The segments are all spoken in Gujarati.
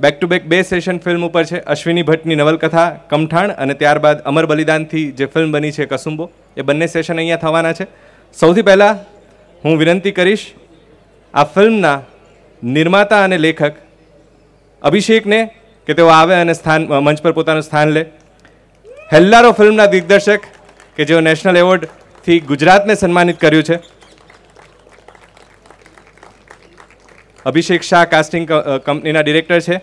બેક ટુ બેક બે સેશન ફિલ્મ ઉપર છે અશ્વિની ભટ્ટની નવલકથા કમઠાણ અને ત્યારબાદ અમર બલિદાનથી જે ફિલ્મ બની છે કસુંબો એ બંને સેશન અહીંયા થવાના છે સૌથી પહેલાં હું વિનંતી કરીશ આ ફિલ્મના નિર્માતા અને લેખક અભિષેકને કે તેઓ આવે અને સ્થાન મંચ પર પોતાનું સ્થાન લે હેલ્લારો ફિલ્મના દિગ્દર્શક કે જેઓ નેશનલ એવોર્ડથી ગુજરાતને સન્માનિત કર્યું છે અભિષેક શાહ કાસ્ટિંગ કંપનીના ડિરેક્ટર છે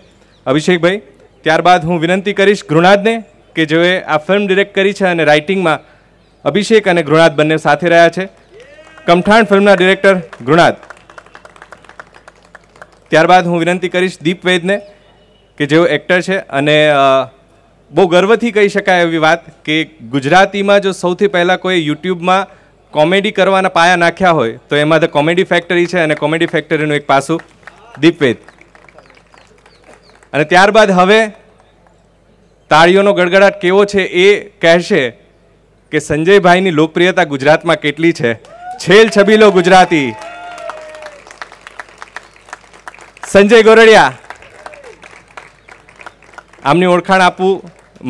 અભિષેકભાઈ ત્યારબાદ હું વિનંતી કરીશ ગૃણાદને કે જેઓએ આ ફિલ્મ ડિરેક્ટ કરી છે અને રાઇટિંગમાં અભિષેક અને ગૃણાદ બંને સાથે રહ્યા છે કમઠાણ ફિલ્મના ડિરેક્ટર ગૃણાદ ત્યારબાદ હું વિનંતી કરીશ દીપ વૈદને કે જેઓ એક્ટર છે અને બહુ ગર્વથી કહી શકાય એવી વાત કે ગુજરાતીમાં જો સૌથી પહેલાં કોઈ યુટ્યુબમાં કોમેડી કરવાના પાયા નાખ્યા હોય તો એમાં તો કોમેડી ફેક્ટરી છે અને કોમેડી ફેક્ટરીનું એક પાસું દીપવેદ અને ત્યારબાદ હવે તાળીઓનો ગડગડાટ કેવો છે એ કહેશે કે સંજયભાઈની લોકપ્રિયતા ગુજરાતમાં કેટલી છે છેલ છબીલો ગુજરાતી સંજય ગોરડિયા આમની ઓળખાણ આપવું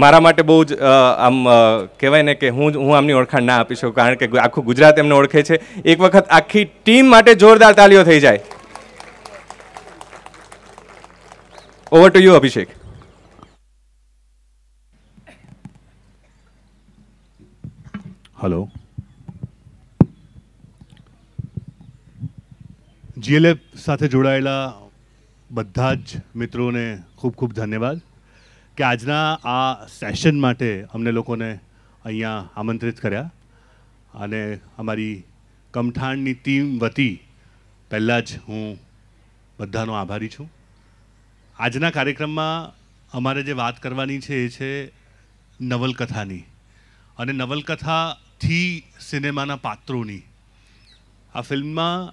મારા માટે બહુ જ આમ કહેવાય ને કે હું હું આમની ઓળખાણ ના આપી શકું કારણ કે આખું ગુજરાત એમને ઓળખે છે એક વખત આખી ટીમ માટે જોરદાર તાલીઓ થઈ જાય over to you Abhishek hello GLF સાથે જોડાયેલા બધા જ મિત્રોને ખૂબ ખૂબ ધન્યવાદ કે આજના આ સેશન માટે અમને લોકોને અહીંયા આમંત્રિત કર્યા અને અમારી કમઠાણની ટીમ વતી પહેલાં જ હું બધાનો આભારી છું આજના કાર્યક્રમમાં અમારે જે વાત કરવાની છે એ છે નવલકથાની અને નવલકથાથી સિનેમાના પાત્રોની આ ફિલ્મમાં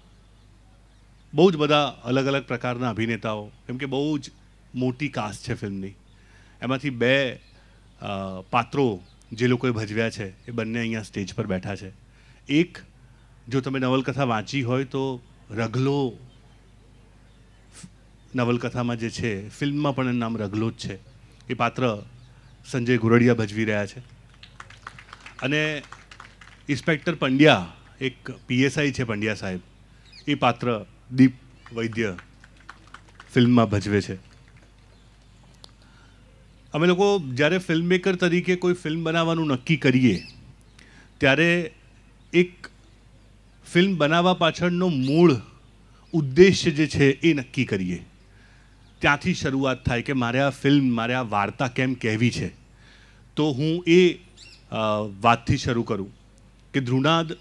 બહુ જ બધા અલગ અલગ પ્રકારના અભિનેતાઓ કેમ કે બહુ જ મોટી કાસ્ટ છે ફિલ્મની એમાંથી બે પાત્રો જે લોકોએ ભજવ્યા છે એ બંને અહીંયા સ્ટેજ પર બેઠા છે એક જો તમે નવલકથા વાંચી હોય તો રગલો નવલકથામાં જે છે ફિલ્મમાં પણ એનું નામ રગલો જ છે એ પાત્ર સંજય ગુરડિયા ભજવી રહ્યા છે અને ઇન્સ્પેક્ટર પંડ્યા એક પીએસઆઈ છે પંડ્યા સાહેબ એ પાત્ર દીપ વૈદ્ય ફિલ્મમાં ભજવે છે અમે લોકો જ્યારે ફિલ્મ મેકર તરીકે કોઈ ફિલ્મ બનાવવાનું નક્કી કરીએ ત્યારે એક ફિલ્મ બનાવવા પાછળનો મૂળ ઉદ્દેશ્ય જે છે એ નક્કી કરીએ ત્યાંથી શરૂઆત થાય કે મારે આ ફિલ્મ મારે આ વાર્તા કેમ કહેવી છે તો હું એ વાતથી શરૂ કરું કે ધ્રુણાદ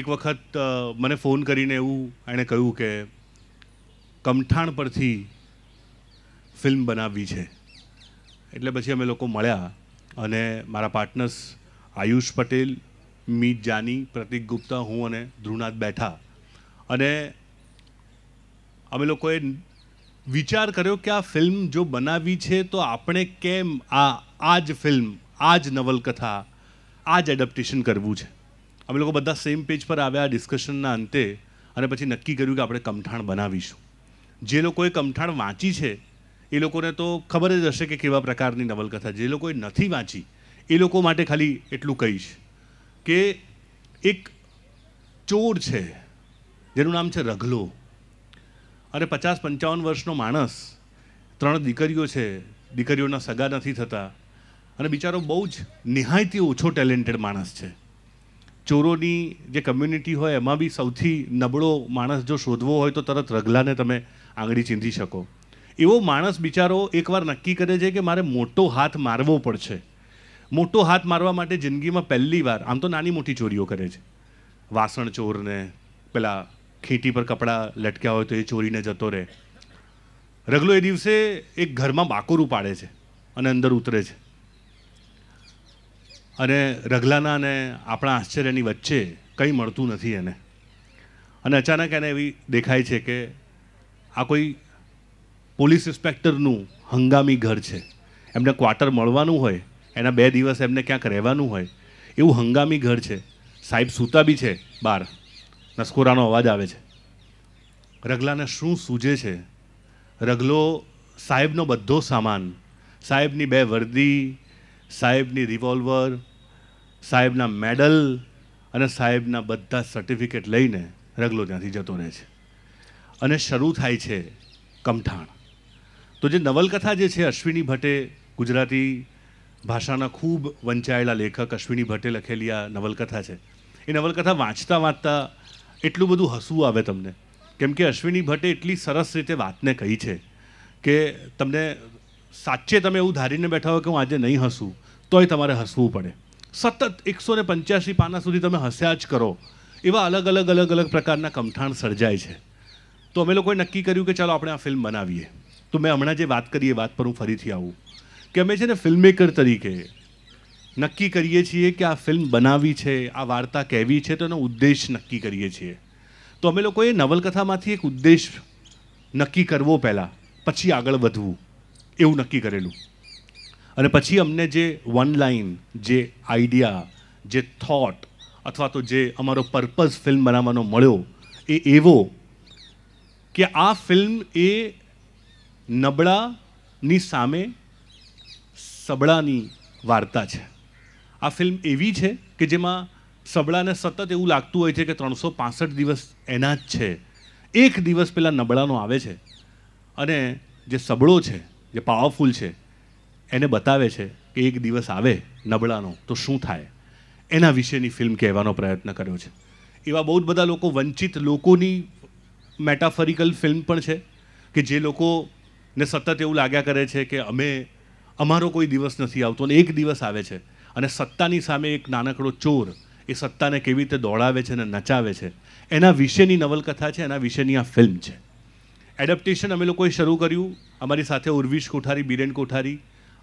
એક વખત મને ફોન કરીને એવું એણે કહ્યું કે કમઠાણ પરથી ફિલ્મ બનાવવી છે એટલે પછી અમે લોકો મળ્યા અને મારા પાર્ટનર્સ આયુષ પટેલ મીત જાની પ્રતિક ગુપ્તા હું અને ધ્રુનાથ બેઠા અને અમે લોકોએ વિચાર કર્યો કે આ ફિલ્મ જો બનાવી છે તો આપણે કેમ આ આ જ ફિલ્મ આ જ નવલકથા આ જ એડપ્ટેશન કરવું છે અમે લોકો બધા સેમ પેજ પર આવ્યા ડિસ્કશનના અંતે અને પછી નક્કી કર્યું કે આપણે કમઠાણ બનાવીશું જે લોકોએ કમઠાણ વાંચી છે એ લોકોને તો ખબર જ હશે કે કેવા પ્રકારની નવલકથા જે લોકોએ નથી વાંચી એ લોકો માટે ખાલી એટલું કહીશ કે એક ચોર છે જેનું નામ છે રઘલો અને પચાસ પંચાવન વર્ષનો માણસ ત્રણ દીકરીઓ છે દીકરીઓના સગા નથી થતા અને બિચારો બહુ જ નિહાયતી ઓછો ટેલેન્ટેડ માણસ છે ચોરોની જે કમ્યુનિટી હોય એમાં બી સૌથી નબળો માણસ જો શોધવો હોય તો તરત રગલાને તમે આંગળી ચીંધી શકો એવો માણસ બિચારો એકવાર નક્કી કરે છે કે મારે મોટો હાથ મારવો પડશે મોટો હાથ મારવા માટે જિંદગીમાં પહેલી વાર આમ તો નાની મોટી ચોરીઓ કરે છે વાસણ ચોરને પેલા ખેતી પર કપડાં લટક્યા હોય તો એ ચોરીને જતો રહે રગલો એ દિવસે એક ઘરમાં બાકોરું પાડે છે અને અંદર ઉતરે છે અને રગલાના અને આપણા આશ્ચર્યની વચ્ચે કંઈ મળતું નથી એને અને અચાનક એને એવી દેખાય છે કે આ કોઈ પોલીસ ઇન્સ્પેક્ટરનું હંગામી ઘર છે એમને ક્વાર્ટર મળવાનું હોય એના બે દિવસ એમને ક્યાંક રહેવાનું હોય એવું હંગામી ઘર છે સાહેબ સૂતા બી છે બહાર નસકોરાનો અવાજ આવે છે રગલાને શું સૂજે છે રગલો સાહેબનો બધો સામાન સાહેબની બે વર્દી સાહેબની રિવોલ્વર સાહેબના મેડલ અને સાહેબના બધા સર્ટિફિકેટ લઈને રગલો ત્યાંથી જતો રહે છે અને શરૂ થાય છે કમઠાણ તો જે નવલકથા જે છે અશ્વિની ભટ્ટે ગુજરાતી ભાષાના ખૂબ વંચાયેલા લેખક અશ્વિની ભટ્ટે લખેલી આ નવલકથા છે એ નવલકથા વાંચતા વાંચતા એટલું બધું હસવું આવે તમને કેમ કે અશ્વિની ભટ્ટે એટલી સરસ રીતે વાતને કહી છે કે તમને સાચે તમે એવું ધારીને બેઠા હો કે હું આજે નહીં હસું તોય તમારે હસવું પડે સતત એકસો ને પંચ્યાસી પાના સુધી તમે હસ્યા જ કરો એવા અલગ અલગ અલગ અલગ પ્રકારના કમઠાણ સર્જાય છે તો અમે લોકોએ નક્કી કર્યું કે ચાલો આપણે આ ફિલ્મ બનાવીએ તો મેં હમણાં જે વાત કરી એ વાત પર હું ફરીથી આવું કે અમે છે ને ફિલ્મમેકર તરીકે નક્કી કરીએ છીએ કે આ ફિલ્મ બનાવી છે આ વાર્તા કહેવી છે તો એનો ઉદ્દેશ નક્કી કરીએ છીએ તો અમે લોકોએ નવલકથામાંથી એક ઉદ્દેશ નક્કી કરવો પહેલાં પછી આગળ વધવું એવું નક્કી કરેલું અને પછી અમને જે વન લાઇન જે આઈડિયા જે થોટ અથવા તો જે અમારો પર્પઝ ફિલ્મ બનાવવાનો મળ્યો એ એવો કે આ ફિલ્મ એ નબળાની સામે સબળાની વાર્તા છે આ ફિલ્મ એવી છે કે જેમાં સબળાને સતત એવું લાગતું હોય છે કે ત્રણસો પાસઠ દિવસ એના જ છે એક દિવસ પહેલાં નબળાનો આવે છે અને જે સબળો છે જે પાવરફુલ છે એને બતાવે છે કે એક દિવસ આવે નબળાનો તો શું થાય એના વિશેની ફિલ્મ કહેવાનો પ્રયત્ન કર્યો છે એવા બહુ જ બધા લોકો વંચિત લોકોની મેટાફરિકલ ફિલ્મ પણ છે કે જે લોકો ને સતત એવું લાગ્યા કરે છે કે અમે અમારો કોઈ દિવસ નથી આવતો અને એક દિવસ આવે છે અને સત્તાની સામે એક નાનકડો ચોર એ સત્તાને કેવી રીતે દોડાવે છે અને નચાવે છે એના વિશેની નવલકથા છે એના વિશેની આ ફિલ્મ છે એડેપ્ટેશન અમે લોકોએ શરૂ કર્યું અમારી સાથે ઉર્વિશ કોઠારી બીરેન કોઠારી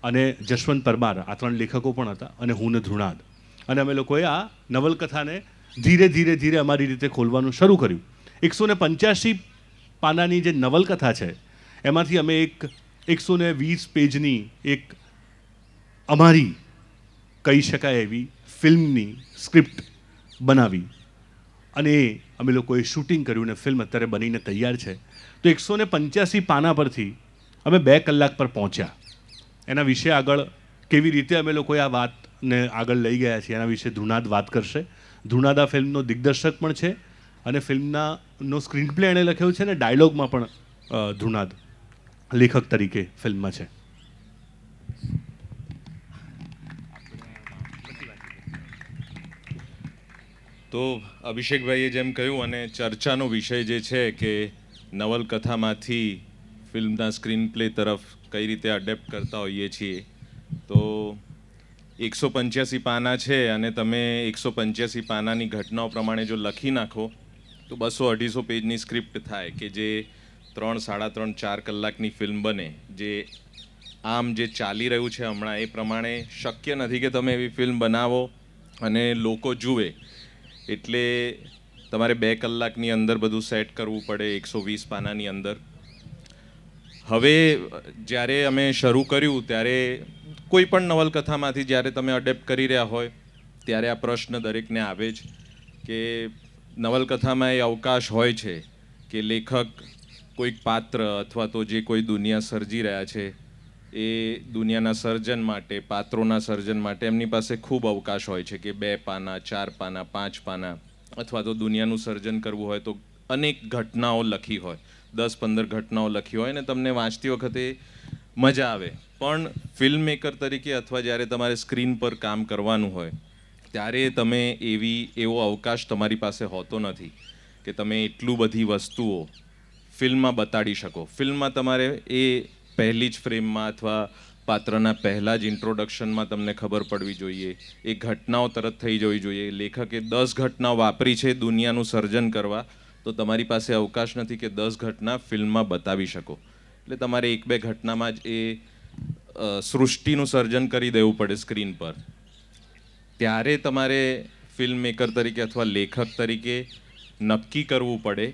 અને જશવંત પરમાર આ ત્રણ લેખકો પણ હતા અને હું ધૃણાદ અને અમે લોકોએ આ નવલકથાને ધીરે ધીરે ધીરે અમારી રીતે ખોલવાનું શરૂ કર્યું એકસો ને પંચ્યાસી પાનાની જે નવલકથા છે એમાંથી અમે એક એકસો ને વીસ પેજની એક અમારી કહી શકાય એવી ફિલ્મની સ્ક્રિપ્ટ બનાવી અને એ અમે લોકોએ શૂટિંગ કર્યું ને ફિલ્મ અત્યારે બનીને તૈયાર છે તો એકસો ને પંચ્યાસી પાના પરથી અમે બે કલાક પર પહોંચ્યા એના વિશે આગળ કેવી રીતે અમે લોકોએ આ વાતને આગળ લઈ ગયા છીએ એના વિશે ધ્રુનાદ વાત કરશે ધ્રુનાદ ફિલ્મનો દિગ્દર્શક પણ છે અને ફિલ્મના નો સ્ક્રીન પ્લે એણે લખ્યો છે ને ડાયલોગમાં પણ ધ્રુનાદ લેખક તરીકે ફિલ્મમાં છે તો અભિષેકભાઈએ જેમ કહ્યું અને ચર્ચાનો વિષય જે છે કે નવલકથામાંથી ફિલ્મના સ્ક્રીન પ્લે તરફ કઈ રીતે અડેપ્ટ કરતા હોઈએ છીએ તો એકસો પંચ્યાસી પાના છે અને તમે એકસો પંચ્યાસી પાનાની ઘટનાઓ પ્રમાણે જો લખી નાખો તો બસો અઢીસો પેજની સ્ક્રિપ્ટ થાય કે જે ત્રણ સાડા ત્રણ ચાર કલાકની ફિલ્મ બને જે આમ જે ચાલી રહ્યું છે હમણાં એ પ્રમાણે શક્ય નથી કે તમે એવી ફિલ્મ બનાવો અને લોકો જુએ એટલે તમારે બે કલાકની અંદર બધું સેટ કરવું પડે એકસો વીસ પાનાની અંદર હવે જ્યારે અમે શરૂ કર્યું ત્યારે કોઈ પણ નવલકથામાંથી જ્યારે તમે અડેપ્ટ કરી રહ્યા હોય ત્યારે આ પ્રશ્ન દરેકને આવે જ કે નવલકથામાં એ અવકાશ હોય છે કે લેખક કોઈક પાત્ર અથવા તો જે કોઈ દુનિયા સર્જી રહ્યા છે એ દુનિયાના સર્જન માટે પાત્રોના સર્જન માટે એમની પાસે ખૂબ અવકાશ હોય છે કે બે પાના ચાર પાના પાંચ પાના અથવા તો દુનિયાનું સર્જન કરવું હોય તો અનેક ઘટનાઓ લખી હોય દસ પંદર ઘટનાઓ લખી હોય ને તમને વાંચતી વખતે મજા આવે પણ ફિલ્મ મેકર તરીકે અથવા જ્યારે તમારે સ્ક્રીન પર કામ કરવાનું હોય ત્યારે તમે એવી એવો અવકાશ તમારી પાસે હોતો નથી કે તમે એટલું બધી વસ્તુઓ ફિલ્મમાં બતાડી શકો ફિલ્મમાં તમારે એ પહેલી જ ફ્રેમમાં અથવા પાત્રના પહેલાં જ ઇન્ટ્રોડક્શનમાં તમને ખબર પડવી જોઈએ એ ઘટનાઓ તરત થઈ જવી જોઈએ લેખકે દસ ઘટનાઓ વાપરી છે દુનિયાનું સર્જન કરવા તો તમારી પાસે અવકાશ નથી કે દસ ઘટના ફિલ્મમાં બતાવી શકો એટલે તમારે એક બે ઘટનામાં જ એ સૃષ્ટિનું સર્જન કરી દેવું પડે સ્ક્રીન પર ત્યારે તમારે ફિલ્મ મેકર તરીકે અથવા લેખક તરીકે નક્કી કરવું પડે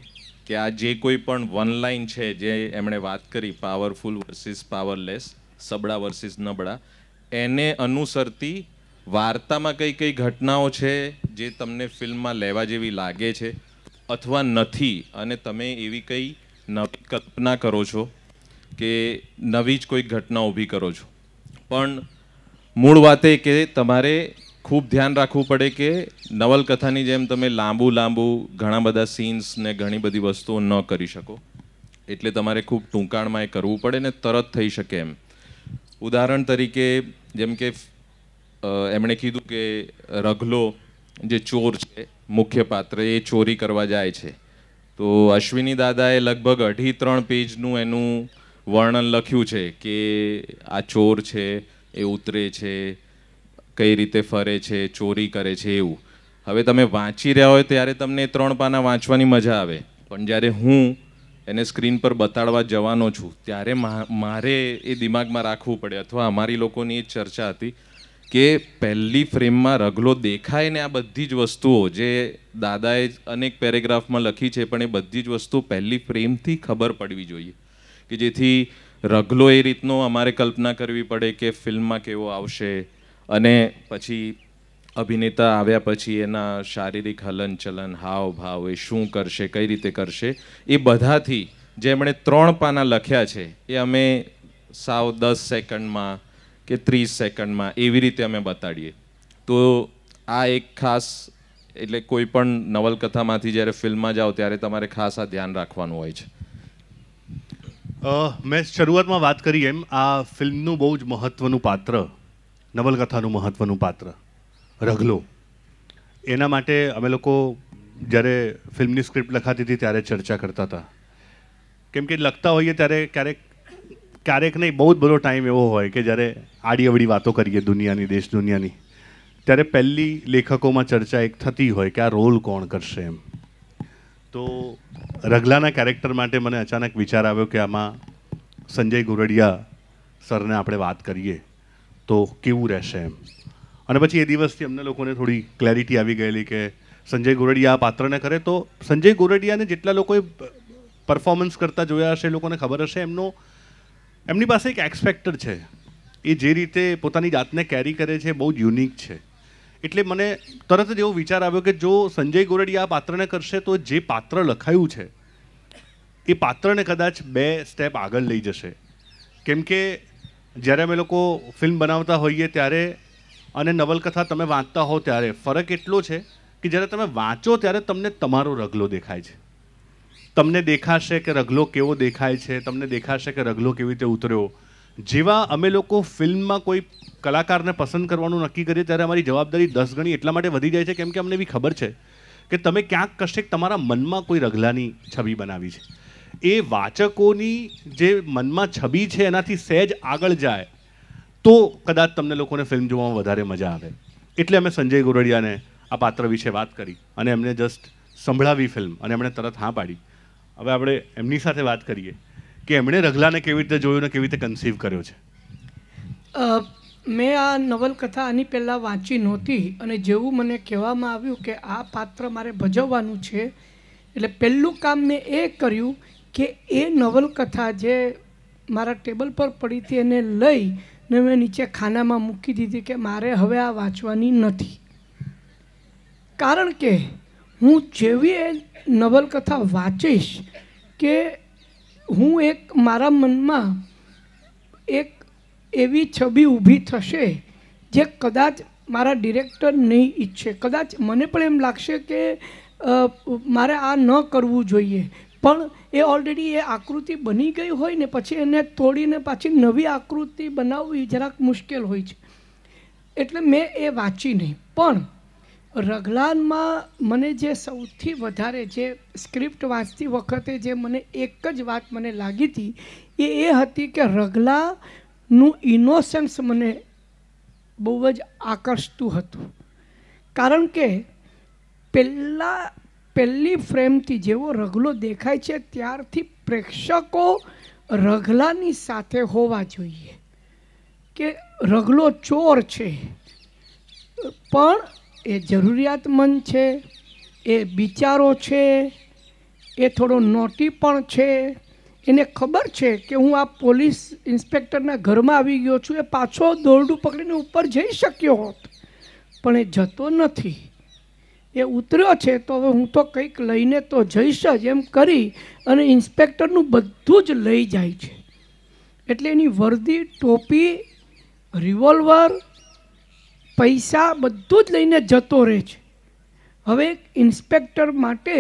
કે આ જે કોઈ પણ વન લાઈન છે જે એમણે વાત કરી પાવરફુલ વર્સિસ પાવરલેસ સબળા વર્સિસ નબળા એને અનુસરતી વાર્તામાં કઈ કઈ ઘટનાઓ છે જે તમને ફિલ્મમાં લેવા જેવી લાગે છે અથવા નથી અને તમે એવી કઈ નવી કલ્પના કરો છો કે નવી જ કોઈ ઘટના ઊભી કરો છો પણ મૂળ વાત એ કે તમારે ખૂબ ધ્યાન રાખવું પડે કે નવલકથાની જેમ તમે લાંબુ લાંબુ ઘણા બધા સીન્સ ને ઘણી બધી વસ્તુઓ ન કરી શકો એટલે તમારે ખૂબ ટૂંકાણમાં એ કરવું પડે ને તરત થઈ શકે એમ ઉદાહરણ તરીકે જેમ કે એમણે કીધું કે રઘલો જે ચોર છે મુખ્ય પાત્ર એ ચોરી કરવા જાય છે તો અશ્વિની દાદાએ લગભગ અઢી ત્રણ પેજનું એનું વર્ણન લખ્યું છે કે આ ચોર છે એ ઉતરે છે કઈ રીતે ફરે છે ચોરી કરે છે એવું હવે તમે વાંચી રહ્યા હોય ત્યારે તમને ત્રણ પાના વાંચવાની મજા આવે પણ જ્યારે હું એને સ્ક્રીન પર બતાડવા જવાનો છું ત્યારે મારે એ દિમાગમાં રાખવું પડે અથવા અમારી લોકોની એ ચર્ચા હતી કે પહેલી ફ્રેમમાં રગલો દેખાય ને આ બધી જ વસ્તુઓ જે દાદાએ અનેક પેરેગ્રાફમાં લખી છે પણ એ બધી જ વસ્તુ પહેલી ફ્રેમથી ખબર પડવી જોઈએ કે જેથી રગલો એ રીતનો અમારે કલ્પના કરવી પડે કે ફિલ્મમાં કેવો આવશે અને પછી અભિનેતા આવ્યા પછી એના શારીરિક હલનચલન હાવભાવ એ શું કરશે કઈ રીતે કરશે એ બધાથી જેમણે ત્રણ પાના લખ્યા છે એ અમે સાવ દસ સેકન્ડમાં કે ત્રીસ સેકન્ડમાં એવી રીતે અમે બતાડીએ તો આ એક ખાસ એટલે કોઈ પણ નવલકથામાંથી જ્યારે ફિલ્મમાં જાઓ ત્યારે તમારે ખાસ આ ધ્યાન રાખવાનું હોય છે મેં શરૂઆતમાં વાત કરી એમ આ ફિલ્મનું બહુ જ મહત્ત્વનું પાત્ર નવલકથાનું મહત્ત્વનું પાત્ર રઘલો એના માટે અમે લોકો જ્યારે ફિલ્મની સ્ક્રિપ્ટ લખાતી હતી ત્યારે ચર્ચા કરતા હતા કેમ કે લખતા હોઈએ ત્યારે ક્યારેક ક્યારેક નહીં બહુ જ બધો ટાઈમ એવો હોય કે જ્યારે આડી અવડી વાતો કરીએ દુનિયાની દેશ દુનિયાની ત્યારે પહેલી લેખકોમાં ચર્ચા એક થતી હોય કે આ રોલ કોણ કરશે એમ તો રગલાના કેરેક્ટર માટે મને અચાનક વિચાર આવ્યો કે આમાં સંજય ગુરડિયા સરને આપણે વાત કરીએ તો કેવું રહેશે એમ અને પછી એ દિવસથી અમને લોકોને થોડી ક્લેરિટી આવી ગયેલી કે સંજય ગોરડિયા આ પાત્રને કરે તો સંજય ગોરડિયાને જેટલા લોકોએ પરફોર્મન્સ કરતા જોયા હશે એ લોકોને ખબર હશે એમનો એમની પાસે એક એક્સપેક્ટર છે એ જે રીતે પોતાની જાતને કેરી કરે છે બહુ જ યુનિક છે એટલે મને તરત જ એવો વિચાર આવ્યો કે જો સંજય ગોરડિયા આ પાત્રને કરશે તો જે પાત્ર લખાયું છે એ પાત્રને કદાચ બે સ્ટેપ આગળ લઈ જશે કેમ કે જ્યારે અમે લોકો ફિલ્મ બનાવતા હોઈએ ત્યારે અને નવલકથા તમે વાંચતા હો ત્યારે ફરક એટલો છે કે જ્યારે તમે વાંચો ત્યારે તમને તમારો રગલો દેખાય છે તમને દેખાશે કે રગલો કેવો દેખાય છે તમને દેખાશે કે રગલો કેવી રીતે ઉતર્યો જેવા અમે લોકો ફિલ્મમાં કોઈ કલાકારને પસંદ કરવાનું નક્કી કરીએ ત્યારે અમારી જવાબદારી દસ ગણી એટલા માટે વધી જાય છે કેમ કે અમને એવી ખબર છે કે તમે ક્યાંક કશેક તમારા મનમાં કોઈ રગલાની છબી બનાવી છે એ વાચકોની જે મનમાં છબી છે એનાથી સહેજ આગળ જાય તો કદાચ તમને લોકોને ફિલ્મ જોવામાં વધારે મજા આવે એટલે અમે સંજય ગોરડિયાને આ પાત્ર વિશે વાત કરી અને એમને જસ્ટ સંભળાવી ફિલ્મ અને એમણે તરત હા પાડી હવે આપણે એમની સાથે વાત કરીએ કે એમણે રઘલાને કેવી રીતે જોયું ને કેવી રીતે કન્સીવ કર્યો છે મેં આ નવલકથા આની પહેલાં વાંચી નહોતી અને જેવું મને કહેવામાં આવ્યું કે આ પાત્ર મારે ભજવવાનું છે એટલે પહેલું કામ મેં એ કર્યું કે એ નવલકથા જે મારા ટેબલ પર પડી હતી એને લઈ ને મેં નીચે ખાનામાં મૂકી દીધી કે મારે હવે આ વાંચવાની નથી કારણ કે હું જેવી એ નવલકથા વાંચીશ કે હું એક મારા મનમાં એક એવી છબી ઊભી થશે જે કદાચ મારા ડિરેક્ટર નહીં ઈચ્છે કદાચ મને પણ એમ લાગશે કે મારે આ ન કરવું જોઈએ પણ એ ઓલરેડી એ આકૃતિ બની ગઈ હોય ને પછી એને તોડીને પાછી નવી આકૃતિ બનાવવી જરાક મુશ્કેલ હોય છે એટલે મેં એ વાંચી નહીં પણ રઘલાનમાં મને જે સૌથી વધારે જે સ્ક્રિપ્ટ વાંચતી વખતે જે મને એક જ વાત મને લાગી હતી એ એ હતી કે રઘલાનું ઇનોસન્સ મને બહુ જ આકર્ષતું હતું કારણ કે પહેલાં પહેલી ફ્રેમથી જેવો રગલો દેખાય છે ત્યારથી પ્રેક્ષકો રગલાની સાથે હોવા જોઈએ કે રગલો ચોર છે પણ એ જરૂરિયાતમંદ છે એ બિચારો છે એ થોડો નોટી પણ છે એને ખબર છે કે હું આ પોલીસ ઇન્સ્પેક્ટરના ઘરમાં આવી ગયો છું એ પાછો દોરડું પકડીને ઉપર જઈ શક્યો હોત પણ એ જતો નથી એ ઉતર્યો છે તો હવે હું તો કંઈક લઈને તો જઈશ જ એમ કરી અને ઇન્સ્પેક્ટરનું બધું જ લઈ જાય છે એટલે એની વર્દી ટોપી રિવોલ્વર પૈસા બધું જ લઈને જતો રહે છે હવે ઇન્સ્પેક્ટર માટે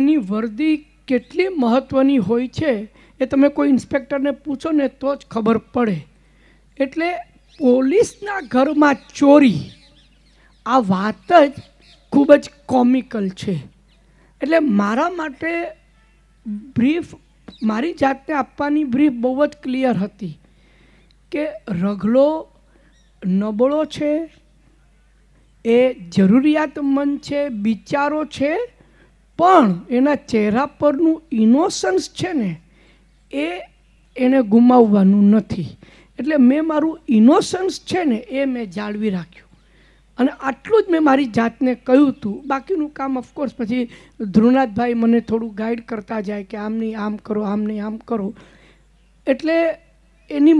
એની વર્દી કેટલી મહત્ત્વની હોય છે એ તમે કોઈ ઇન્સ્પેક્ટરને પૂછો ને તો જ ખબર પડે એટલે પોલીસના ઘરમાં ચોરી આ વાત જ ખૂબ જ કોમિકલ છે એટલે મારા માટે બ્રીફ મારી જાતને આપવાની બ્રીફ બહુ જ ક્લિયર હતી કે રઘલો નબળો છે એ જરૂરિયાતમંદ છે બિચારો છે પણ એના ચહેરા પરનું ઇનોસન્સ છે ને એ એને ગુમાવવાનું નથી એટલે મેં મારું ઇનોસન્સ છે ને એ મેં જાળવી રાખ્યું અને આટલું જ મેં મારી જાતને કહ્યું હતું બાકીનું કામ ઓફકોર્સ પછી ધ્રુવનાથભાઈ મને થોડું ગાઈડ કરતા જાય કે આમ નહીં આમ કરો આમ નહીં આમ કરો એટલે એની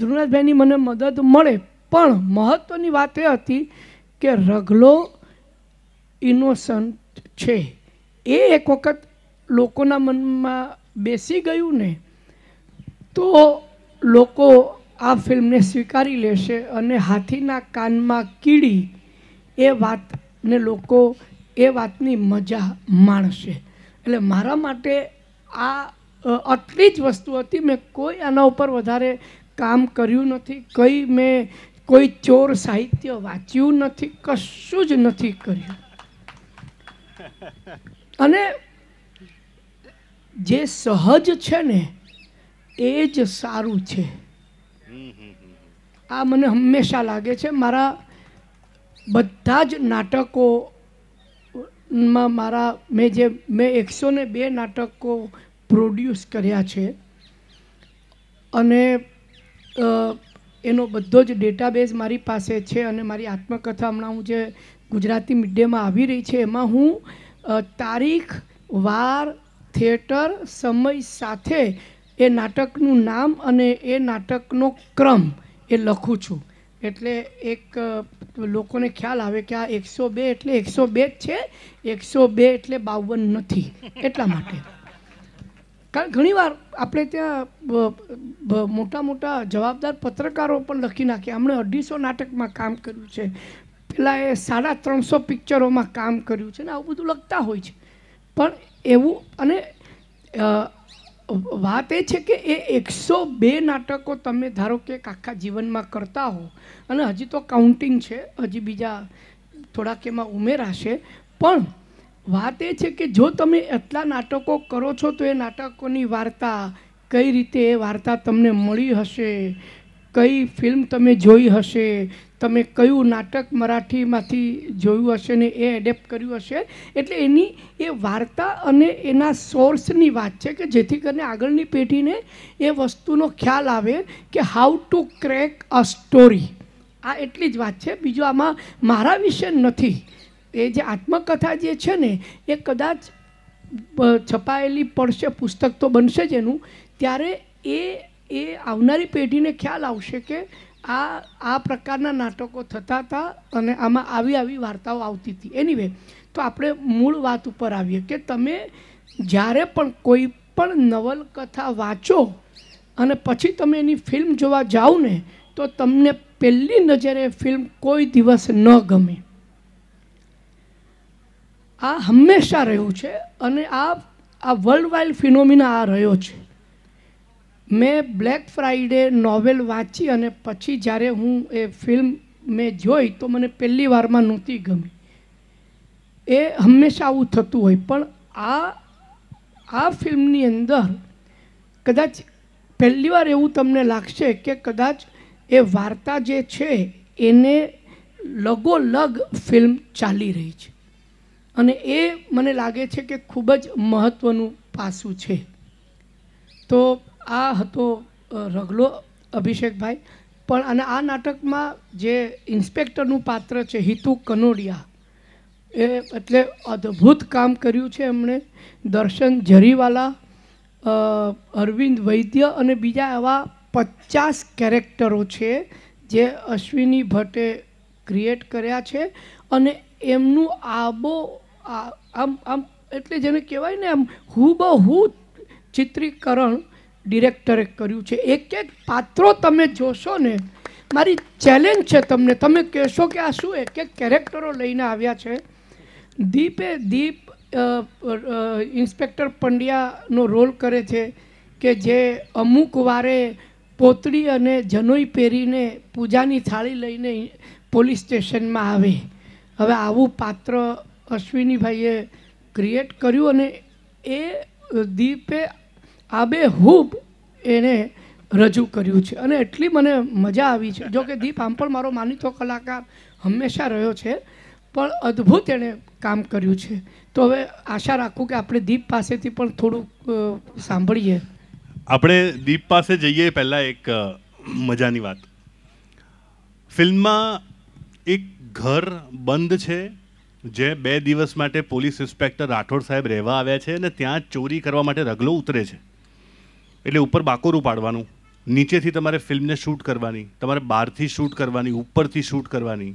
ધ્રુવનાથભાઈની મને મદદ મળે પણ મહત્ત્વની વાત એ હતી કે રગલો ઇનોસન્ટ છે એ એક વખત લોકોના મનમાં બેસી ગયું ને તો લોકો આ ફિલ્મને સ્વીકારી લેશે અને હાથીના કાનમાં કીડી એ વાતને લોકો એ વાતની મજા માણશે એટલે મારા માટે આ આટલી જ વસ્તુ હતી મેં કોઈ આના ઉપર વધારે કામ કર્યું નથી કંઈ મેં કોઈ ચોર સાહિત્ય વાંચ્યું નથી કશું જ નથી કર્યું અને જે સહજ છે ને એ જ સારું છે આ મને હંમેશા લાગે છે મારા બધા જ નાટકો માં મારા મેં જે મેં એકસો ને બે નાટકો પ્રોડ્યુસ કર્યા છે અને એનો બધો જ ડેટાબેઝ મારી પાસે છે અને મારી આત્મકથા હમણાં હું જે ગુજરાતી મીડિયામાં આવી રહી છે એમાં હું તારીખ વાર થિયેટર સમય સાથે એ નાટકનું નામ અને એ નાટકનો ક્રમ એ લખું છું એટલે એક લોકોને ખ્યાલ આવે કે આ એકસો બે એટલે એકસો બે જ છે એકસો બે એટલે બાવન નથી એટલા માટે કારણ ઘણીવાર આપણે ત્યાં મોટા મોટા જવાબદાર પત્રકારો પણ લખી નાખ્યા હમણાં અઢીસો નાટકમાં કામ કર્યું છે પેલા એ સાડા ત્રણસો પિક્ચરોમાં કામ કર્યું છે ને આવું બધું લખતા હોય છે પણ એવું અને વાત એ છે કે એ એકસો બે નાટકો તમે ધારો કે આખા જીવનમાં કરતા હો અને હજી તો કાઉન્ટિંગ છે હજી બીજા થોડાક એમાં ઉમેરાશે પણ વાત એ છે કે જો તમે એટલા નાટકો કરો છો તો એ નાટકોની વાર્તા કઈ રીતે એ વાર્તા તમને મળી હશે કઈ ફિલ્મ તમે જોઈ હશે તમે કયું નાટક મરાઠીમાંથી જોયું હશે ને એ એડેપ્ટ કર્યું હશે એટલે એની એ વાર્તા અને એના સોર્સની વાત છે કે જેથી કરીને આગળની પેઢીને એ વસ્તુનો ખ્યાલ આવે કે how to crack a story આ એટલી જ વાત છે બીજું આમાં મારા વિશે નથી એ જે આત્મકથા જે છે ને એ કદાચ છપાયેલી પડશે પુસ્તક તો બનશે જ એનું ત્યારે એ એ આવનારી પેઢીને ખ્યાલ આવશે કે આ આ પ્રકારના નાટકો થતા હતા અને આમાં આવી આવી વાર્તાઓ આવતી હતી એની વે તો આપણે મૂળ વાત ઉપર આવીએ કે તમે જ્યારે પણ કોઈ પણ નવલકથા વાંચો અને પછી તમે એની ફિલ્મ જોવા જાઓ ને તો તમને પહેલી નજરે ફિલ્મ કોઈ દિવસ ન ગમે આ હંમેશા રહ્યું છે અને આ આ વર્લ્ડ વાઇડ ફિનોમિના આ રહ્યો છે મેં બ્લેક ફ્રાઈડે નોવેલ વાંચી અને પછી જ્યારે હું એ ફિલ્મ મેં જોઈ તો મને પહેલી વારમાં નહોતી ગમી એ હંમેશા આવું થતું હોય પણ આ આ ફિલ્મની અંદર કદાચ પહેલી વાર એવું તમને લાગશે કે કદાચ એ વાર્તા જે છે એને લગોલગ ફિલ્મ ચાલી રહી છે અને એ મને લાગે છે કે ખૂબ જ મહત્ત્વનું પાસું છે તો આ હતો રગલો અભિષેકભાઈ પણ અને આ નાટકમાં જે ઇન્સ્પેક્ટરનું પાત્ર છે હિતુ કનોડિયા એ એટલે અદ્ભુત કામ કર્યું છે એમણે દર્શન જરીવાલા અરવિંદ વૈદ્ય અને બીજા એવા પચાસ કેરેક્ટરો છે જે અશ્વિની ભટ્ટે ક્રિએટ કર્યા છે અને એમનું આબો આમ આમ એટલે જેને કહેવાય ને આમ હુબહુ ચિત્રીકરણ ડિરેક્ટરે કર્યું છે એક એક પાત્રો તમે જોશો ને મારી ચેલેન્જ છે તમને તમે કહેશો કે આ શું એક એક કેરેક્ટરો લઈને આવ્યા છે દીપે દીપ ઇન્સ્પેક્ટર પંડ્યાનો રોલ કરે છે કે જે અમુક વારે પોતળી અને જનોઈ પહેરીને પૂજાની થાળી લઈને પોલીસ સ્ટેશનમાં આવે હવે આવું પાત્ર અશ્વિનીભાઈએ ક્રિએટ કર્યું અને એ દીપે આબેહૂબ એણે રજૂ કર્યું છે અને એટલી મને મજા આવી છે જોકે દીપ આમ પણ મારો માનીતો કલાકાર હંમેશા રહ્યો છે પણ અદ્ભુત એણે કામ કર્યું છે તો હવે આશા રાખું કે આપણે દીપ પાસેથી પણ થોડુંક સાંભળીએ આપણે દીપ પાસે જઈએ પહેલાં એક મજાની વાત ફિલ્મમાં એક ઘર બંધ છે જે બે દિવસ માટે પોલીસ ઇન્સ્પેક્ટર રાઠોડ સાહેબ રહેવા આવ્યા છે અને ત્યાં ચોરી કરવા માટે રગલો ઉતરે છે એટલે ઉપર બાકોરું પાડવાનું નીચેથી તમારે ફિલ્મને શૂટ કરવાની તમારે બહારથી શૂટ કરવાની ઉપરથી શૂટ કરવાની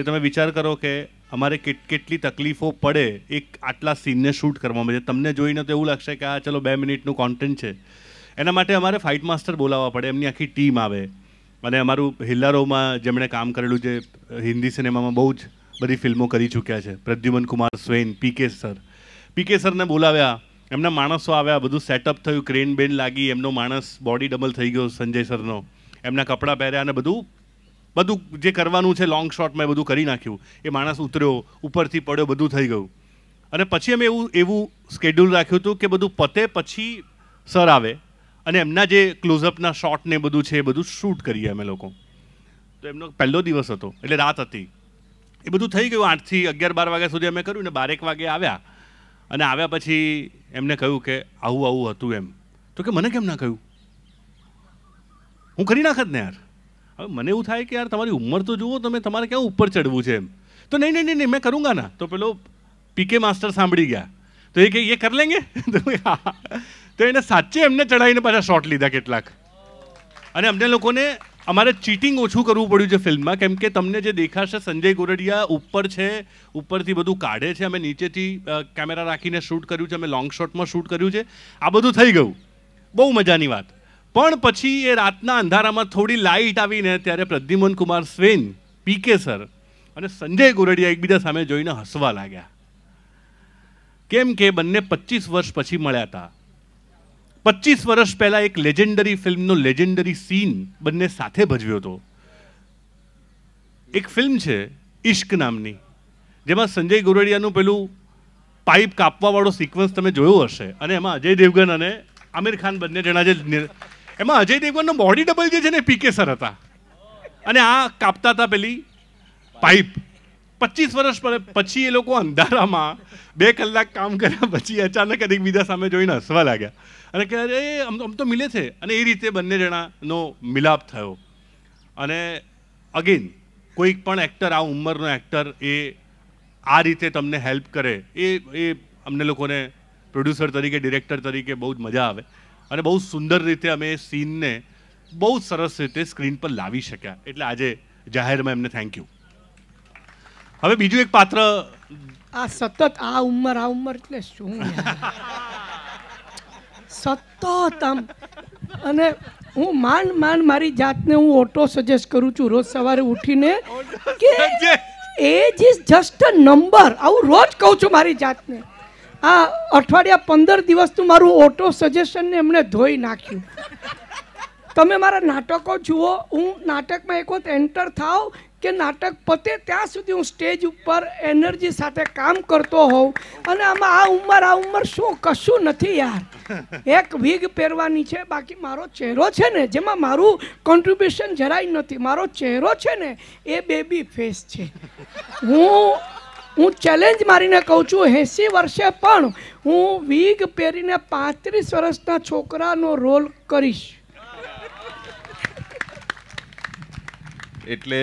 એ તમે વિચાર કરો કે અમારે કેટ કેટલી તકલીફો પડે એક આટલા સીનને શૂટ કરવામાં જે તમને જોઈને તો એવું લાગશે કે આ ચલો બે મિનિટનું કોન્ટેન્ટ છે એના માટે અમારે ફાઇટ માસ્ટર બોલાવવા પડે એમની આખી ટીમ આવે અને અમારું હિલ્લારોમાં જેમણે કામ કરેલું જે હિન્દી સિનેમામાં બહુ જ બધી ફિલ્મો કરી ચૂક્યા છે પ્રદ્યુમન કુમાર સ્વેન કે સર પી કે સરને બોલાવ્યા એમના માણસો આવ્યા બધું સેટઅપ થયું ક્રેન બેન લાગી એમનો માણસ બોડી ડબલ થઈ ગયો સંજય સરનો એમના કપડાં પહેર્યા અને બધું બધું જે કરવાનું છે લોંગ શોટમાં એ બધું કરી નાખ્યું એ માણસ ઉતર્યો ઉપરથી પડ્યો બધું થઈ ગયું અને પછી અમે એવું એવું સ્કેડ્યુલ રાખ્યું હતું કે બધું પતે પછી સર આવે અને એમના જે ક્લોઝઅપના શોટ ને બધું છે એ બધું શૂટ કરીએ અમે લોકો તો એમનો પહેલો દિવસ હતો એટલે રાત હતી એ બધું થઈ ગયું આઠથી અગિયાર બાર વાગ્યા સુધી અમે કર્યું ને બારેક વાગે આવ્યા અને આવ્યા પછી એમને કહ્યું કે આવું આવું હતું એમ તો કે મને કેમ ના કહ્યું હું કરી નાખત ને યાર હવે મને એવું થાય કે યાર તમારી ઉંમર તો જુઓ તમે તમારે ક્યાં ઉપર ચડવું છે એમ તો નહીં નહીં નહીં મેં કરુંગા ના તો પેલો પીકે માસ્ટર સાંભળી ગયા તો એ કે એ કર લેંગે તો એને સાચે એમને ચડાવીને પાછા શોટ લીધા કેટલાક અને અમને લોકોને અમારે ચીટિંગ ઓછું કરવું પડ્યું છે ફિલ્મમાં કેમ કે તમને જે દેખાશે સંજય ગોરડિયા ઉપર છે ઉપરથી બધું કાઢે છે અમે નીચેથી કેમેરા રાખીને શૂટ કર્યું છે અમે લોંગ શોટમાં શૂટ કર્યું છે આ બધું થઈ ગયું બહુ મજાની વાત પણ પછી એ રાતના અંધારામાં થોડી લાઇટ આવીને ત્યારે પ્રદ્યુમન કુમાર સ્વેન પીકે સર અને સંજય ગોરડિયા એકબીજા સામે જોઈને હસવા લાગ્યા કેમ કે બંને પચીસ વર્ષ પછી મળ્યા હતા પચીસ વર્ષ પહેલાં એક લેજેન્ડરી ફિલ્મનો લેજેન્ડરી સીન બંને સાથે ભજવ્યો હતો એક ફિલ્મ છે ઇશ્ક નામની જેમાં સંજય ગોરડિયાનું પેલું પાઇપ કાપવાવાળો સિક્વન્સ તમે જોયો હશે અને એમાં અજય દેવગન અને આમિર ખાન બંને જણા જે એમાં અજય દેવગનનો બોડી ડબલ જે છે ને પીકે સર હતા અને આ કાપતા હતા પેલી પાઇપ પચીસ વર્ષ પછી એ લોકો અંધારામાં બે કલાક કામ કર્યા પછી અચાનક બીજા સામે જોઈને હસવા લાગ્યા અને કહે અરે આમ તો મિલે છે અને એ રીતે બંને જણાનો મિલાપ થયો અને અગેન કોઈક પણ એક્ટર આ ઉંમરનો એક્ટર એ આ રીતે તમને હેલ્પ કરે એ એ અમને લોકોને પ્રોડ્યુસર તરીકે ડિરેક્ટર તરીકે બહુ જ મજા આવે અને બહુ સુંદર રીતે અમે એ સીનને બહુ સરસ રીતે સ્ક્રીન પર લાવી શક્યા એટલે આજે જાહેરમાં એમને થેન્ક યુ હવે બીજું એક પાત્ર આ સતત આ ઉંમર આ ઉંમર એટલે શું સતત આમ અને હું માન માન મારી જાતને હું ઓટો સજેસ્ટ કરું છું રોજ સવારે ઉઠીને કે age is just a number આવું રોજ કહું છું મારી જાતને આ અઠવાડિયા પંદર દિવસનું મારું ઓટો સજેશનને એમણે ધોઈ નાખ્યું તમે મારા નાટકો જુઓ હું નાટકમાં એક વખત એન્ટર થાવ કે નાટક પતે ત્યાં સુધી હું સ્ટેજ ઉપર એનર્જી સાથે કામ કરતો હોઉં અને આમાં આ ઉંમર આ ઉંમર શું કશું નથી યાર એક વીગ પહેરવાની છે બાકી મારો ચહેરો છે ને જેમાં મારું કોન્ટ્રીબ્યુશન જરાય નથી મારો ચહેરો છે ને એ બેબી ફેસ છે હું હું ચેલેન્જ મારીને કહું છું એંસી વર્ષે પણ હું વીગ પહેરીને પાંત્રીસ વર્ષના છોકરાનો રોલ કરીશ એટલે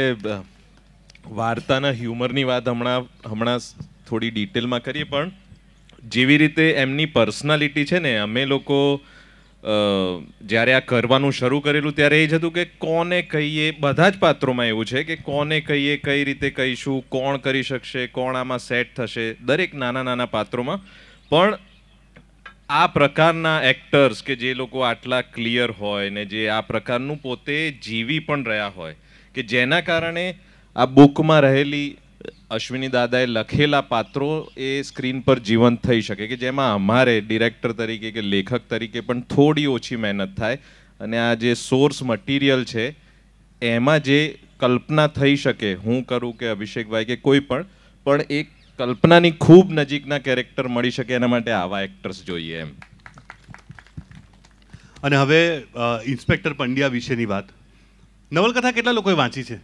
વાર્તાના હ્યુમરની વાત હમણાં હમણાં થોડી ડિટેલમાં કરીએ પણ જેવી રીતે એમની પર્સનાલિટી છે ને અમે લોકો જ્યારે આ કરવાનું શરૂ કરેલું ત્યારે એ જ હતું કે કોને કહીએ બધા જ પાત્રોમાં એવું છે કે કોને કહીએ કઈ રીતે કહીશું કોણ કરી શકશે કોણ આમાં સેટ થશે દરેક નાના નાના પાત્રોમાં પણ આ પ્રકારના એક્ટર્સ કે જે લોકો આટલા ક્લિયર હોય ને જે આ પ્રકારનું પોતે જીવી પણ રહ્યા હોય કે જેના કારણે આ બુકમાં રહેલી અશ્વિની દાદાએ લખેલા પાત્રો એ સ્ક્રીન પર જીવંત થઈ શકે કે જેમાં અમારે ડિરેક્ટર તરીકે કે લેખક તરીકે પણ થોડી ઓછી મહેનત થાય અને આ જે સોર્સ મટીરિયલ છે એમાં જે કલ્પના થઈ શકે હું કરું કે અભિષેકભાઈ કે કોઈ પણ પણ એ કલ્પનાની ખૂબ નજીકના કેરેક્ટર મળી શકે એના માટે આવા એક્ટર્સ જોઈએ એમ અને હવે ઇન્સ્પેક્ટર પંડ્યા વિશેની વાત નવલકથા કેટલા લોકોએ વાંચી છે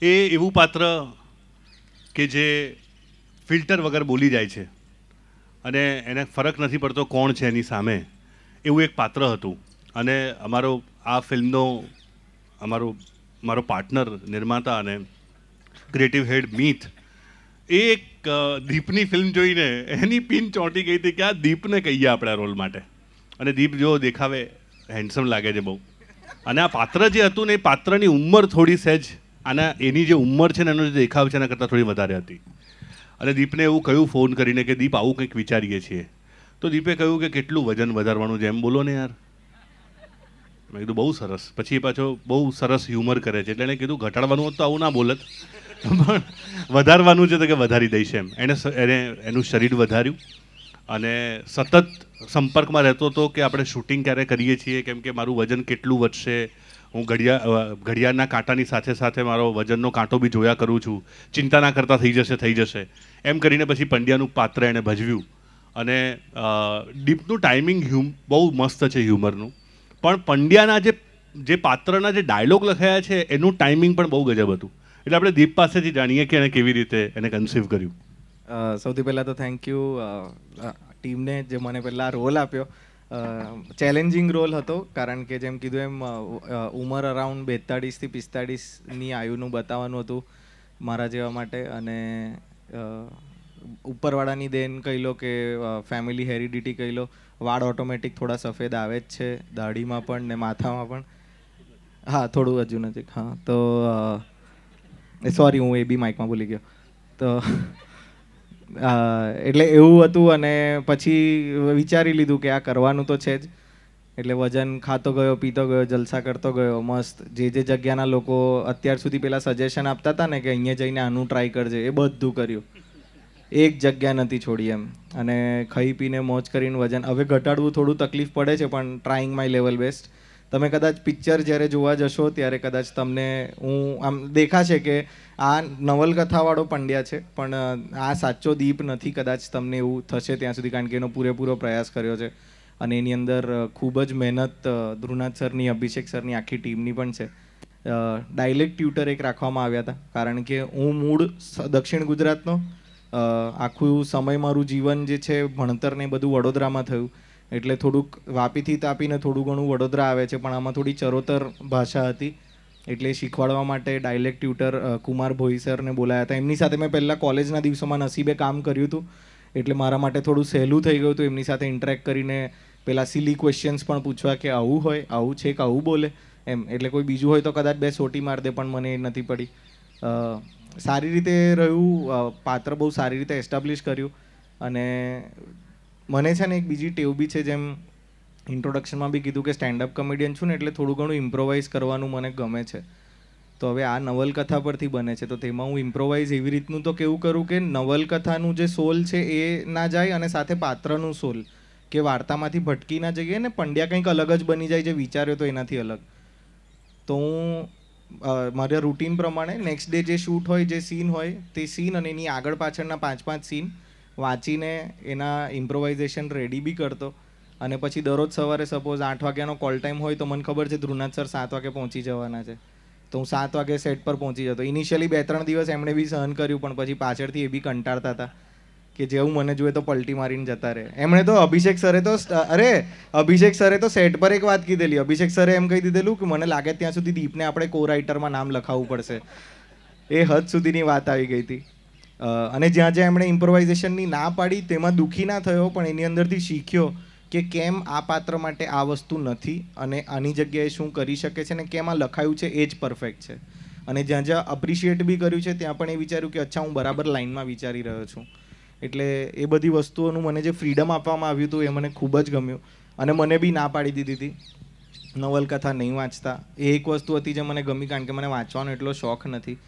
એ એવું પાત્ર કે જે ફિલ્ટર વગર બોલી જાય છે અને એને ફરક નથી પડતો કોણ છે એની સામે એવું એક પાત્ર હતું અને અમારો આ ફિલ્મનો અમારો મારો પાર્ટનર નિર્માતા અને ક્રિએટિવ હેડ મીથ એ એક દીપની ફિલ્મ જોઈને એની પિન ચોંટી ગઈ હતી કે આ દીપને કહીએ આપણા રોલ માટે અને દીપ જો દેખાવે હેન્ડસમ લાગે છે બહુ અને આ પાત્ર જે હતું ને એ પાત્રની ઉંમર થોડી સહેજ આના એની જે ઉંમર છે ને એનો જે દેખાવ છે એના કરતાં થોડી વધારે હતી અને દીપને એવું કહ્યું ફોન કરીને કે દીપ આવું કંઈક વિચારીએ છીએ તો દીપે કહ્યું કે કેટલું વજન વધારવાનું જેમ બોલો ને યાર મેં કીધું બહુ સરસ પછી એ પાછો બહુ સરસ હ્યુમર કરે છે એટલે એણે કીધું ઘટાડવાનું હોત તો આવું ના બોલત પણ વધારવાનું છે તો કે વધારી દઈશ એમ એણે એને એનું શરીર વધાર્યું અને સતત સંપર્કમાં રહેતો હતો કે આપણે શૂટિંગ ક્યારે કરીએ છીએ કેમ કે મારું વજન કેટલું વધશે હું ઘડિયા ઘડિયાળના કાંટાની સાથે સાથે મારો વજનનો કાંટો બી જોયા કરું છું ચિંતા ના કરતાં થઈ જશે થઈ જશે એમ કરીને પછી પંડ્યાનું પાત્ર એણે ભજવ્યું અને ડીપનું ટાઈમિંગ હ્યુમ બહુ મસ્ત છે હ્યુમરનું પણ પંડ્યાના જે જે પાત્રના જે ડાયલોગ લખાયા છે એનું ટાઈમિંગ પણ બહુ ગજબ હતું એટલે આપણે દીપ પાસેથી જાણીએ કે એને કેવી રીતે એને કન્સીવ કર્યું સૌથી પહેલાં તો થેન્ક યુ ટીમને જે મને પહેલાં રોલ આપ્યો ચેલેન્જિંગ રોલ હતો કારણ કે જેમ કીધું એમ ઉંમર અરાઉન્ડ બેતાળીસથી પિસ્તાળીસની આયુનું બતાવવાનું હતું મારા જેવા માટે અને ઉપરવાળાની દેન કહી લો કે ફેમિલી હેરિડિટી કહી લો વાળ ઓટોમેટિક થોડા સફેદ આવે જ છે દાઢીમાં પણ ને માથામાં પણ હા થોડું હજુ નજીક હા તો સોરી હું એ બી માઇકમાં ભૂલી ગયો તો એટલે એવું હતું અને પછી વિચારી લીધું કે આ કરવાનું તો છે જ એટલે વજન ખાતો ગયો પીતો ગયો જલસા કરતો ગયો મસ્ત જે જે જગ્યાના લોકો અત્યાર સુધી પેલા સજેશન આપતા હતા ને કે અહીંયા જઈને આનું ટ્રાય કરજે એ બધું કર્યું એક જગ્યા નથી છોડી એમ અને ખાઈ પીને મોજ કરીને વજન હવે ઘટાડવું થોડું તકલીફ પડે છે પણ ટ્રાઈંગ માય લેવલ બેસ્ટ તમે કદાચ પિક્ચર જ્યારે જોવા જશો ત્યારે કદાચ તમને હું આમ દેખાશે કે આ નવલકથાવાળો પંડ્યા છે પણ આ સાચો દીપ નથી કદાચ તમને એવું થશે ત્યાં સુધી કારણ કે એનો પૂરેપૂરો પ્રયાસ કર્યો છે અને એની અંદર ખૂબ જ મહેનત ધ્રુનાથ સરની અભિષેક સરની આખી ટીમની પણ છે ડાયલેક્ટ ટ્યુટર એક રાખવામાં આવ્યા હતા કારણ કે હું મૂળ દક્ષિણ ગુજરાતનો આખું સમય મારું જીવન જે છે ભણતરને બધું વડોદરામાં થયું એટલે થોડુંક વાપીથી તાપીને થોડું ઘણું વડોદરા આવે છે પણ આમાં થોડી ચરોતર ભાષા હતી એટલે શીખવાડવા માટે ડાયલેક્ટ ટ્યુટર કુમાર ભોઈ સરને બોલાયા હતા એમની સાથે મેં પહેલાં કોલેજના દિવસોમાં નસીબે કામ કર્યું હતું એટલે મારા માટે થોડું સહેલું થઈ ગયું હતું એમની સાથે ઇન્ટરેક્ટ કરીને પેલા સિલી ક્વેશ્ચન્સ પણ પૂછવા કે આવું હોય આવું છે કે આવું બોલે એમ એટલે કોઈ બીજું હોય તો કદાચ બે સોટી માર દે પણ મને એ નથી પડી સારી રીતે રહ્યું પાત્ર બહુ સારી રીતે એસ્ટાબ્લિશ કર્યું અને મને છે ને એક બીજી ટેવ બી છે જેમ ઇન્ટ્રોડક્શનમાં બી કીધું કે સ્ટેન્ડ અપ કોમેડિયન છું ને એટલે થોડું ઘણું ઇમ્પ્રોવાઇઝ કરવાનું મને ગમે છે તો હવે આ નવલકથા પરથી બને છે તો તેમાં હું ઇમ્પ્રોવાઇઝ એવી રીતનું તો કેવું કરું કે નવલકથાનું જે સોલ છે એ ના જાય અને સાથે પાત્રનું સોલ કે વાર્તામાંથી ભટકી ના જઈએ ને પંડ્યા કંઈક અલગ જ બની જાય જે વિચાર્યો તો એનાથી અલગ તો હું મારા રૂટીન પ્રમાણે નેક્સ્ટ ડે જે શૂટ હોય જે સીન હોય તે સીન અને એની આગળ પાછળના પાંચ પાંચ સીન વાંચીને એના ઇમ્પ્રોવાઇઝેશન રેડી બી કરતો અને પછી દરરોજ સવારે સપોઝ આઠ વાગ્યાનો કોલ ટાઈમ હોય તો મને ખબર છે ધ્રુનાથ સર સાત વાગે પહોંચી જવાના છે તો હું સાત વાગે સેટ પર પહોંચી જતો ઇનિશિયલી બે ત્રણ દિવસ એમણે બી સહન કર્યું પણ પછી પાછળથી એ બી કંટાળતા હતા કે જેવું મને જોઈએ તો પલટી મારીને જતા રહે એમણે તો અભિષેક સરે તો અરે અભિષેક સરે તો સેટ પર એક વાત કીધેલી અભિષેક સરે એમ કહી દીધેલું કે મને લાગે ત્યાં સુધી દીપને આપણે કો રાઇટરમાં નામ લખાવવું પડશે એ હદ સુધીની વાત આવી ગઈ હતી અને જ્યાં જ્યાં એમણે ઇમ્પ્રોવાઇઝેશનની ના પાડી તેમાં દુઃખી ના થયો પણ એની અંદરથી શીખ્યો કે કેમ આ પાત્ર માટે આ વસ્તુ નથી અને આની જગ્યાએ શું કરી શકે છે ને કેમ આ લખાયું છે એ જ પરફેક્ટ છે અને જ્યાં જ્યાં અપ્રિશિએટ બી કર્યું છે ત્યાં પણ એ વિચાર્યું કે અચ્છા હું બરાબર લાઇનમાં વિચારી રહ્યો છું એટલે એ બધી વસ્તુઓનું મને જે ફ્રીડમ આપવામાં આવ્યું હતું એ મને ખૂબ જ ગમ્યું અને મને બી ના પાડી દીધી હતી નવલકથા નહીં વાંચતા એ એક વસ્તુ હતી જે મને ગમી કારણ કે મને વાંચવાનો એટલો શોખ નથી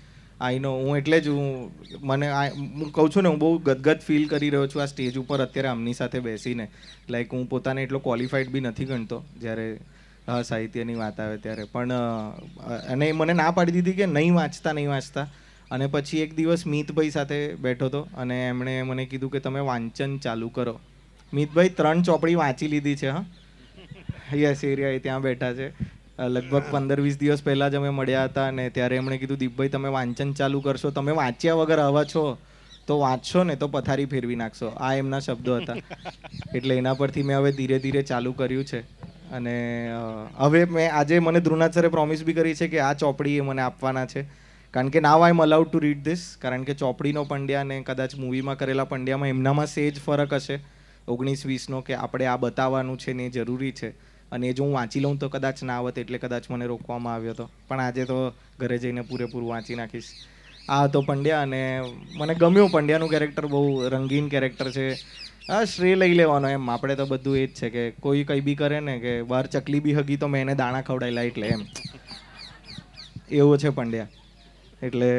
આઈ નો હું એટલે જ હું મને હું કહું છું ને હું બહુ ગદગદ ફીલ કરી રહ્યો છું આ સ્ટેજ ઉપર અત્યારે આમની સાથે બેસીને લાઈક હું પોતાને એટલો ક્વોલિફાઈડ બી નથી ગણતો જ્યારે સાહિત્યની વાત આવે ત્યારે પણ અને મને ના પાડી દીધી કે નહીં વાંચતા નહીં વાંચતા અને પછી એક દિવસ મિતભાઈ સાથે બેઠો હતો અને એમણે મને કીધું કે તમે વાંચન ચાલુ કરો મિતભાઈ ત્રણ ચોપડી વાંચી લીધી છે હા યસ એરિયા ત્યાં બેઠા છે લગભગ પંદર વીસ દિવસ પહેલાં જ અમે મળ્યા હતા અને ત્યારે એમણે કીધું દીપભાઈ તમે વાંચન ચાલુ કરશો તમે વાંચ્યા વગર આવા છો તો વાંચશો ને તો પથારી ફેરવી નાખશો આ એમના શબ્દો હતા એટલે એના પરથી મેં હવે ધીરે ધીરે ચાલુ કર્યું છે અને હવે મેં આજે મને ધ્રુનાથ પ્રોમિસ બી કરી છે કે આ ચોપડી એ મને આપવાના છે કારણ કે now I am allowed to read this કારણ કે ચોપડીનો પંડ્યા ને કદાચ મૂવીમાં કરેલા પંડ્યામાં એમનામાં સેજ ફરક હશે ઓગણીસ વીસનો કે આપણે આ બતાવવાનું છે ને એ જરૂરી છે અને એ જો હું વાંચી લઉં તો કદાચ ના આવત એટલે કદાચ મને રોકવામાં આવ્યો હતો પણ આજે તો ઘરે જઈને પૂરેપૂરું વાંચી નાખીશ આ હતો પંડ્યા અને મને ગમ્યું પંડ્યાનું કેરેક્ટર બહુ રંગીન કેરેક્ટર છે આ શ્રેય લઈ લેવાનો એમ આપણે તો બધું એ જ છે કે કોઈ કંઈ બી કરે ને કે બહાર ચકલી બી હગી તો મેં એને દાણા ખવડાયેલા એટલે એમ એવો છે પંડ્યા એટલે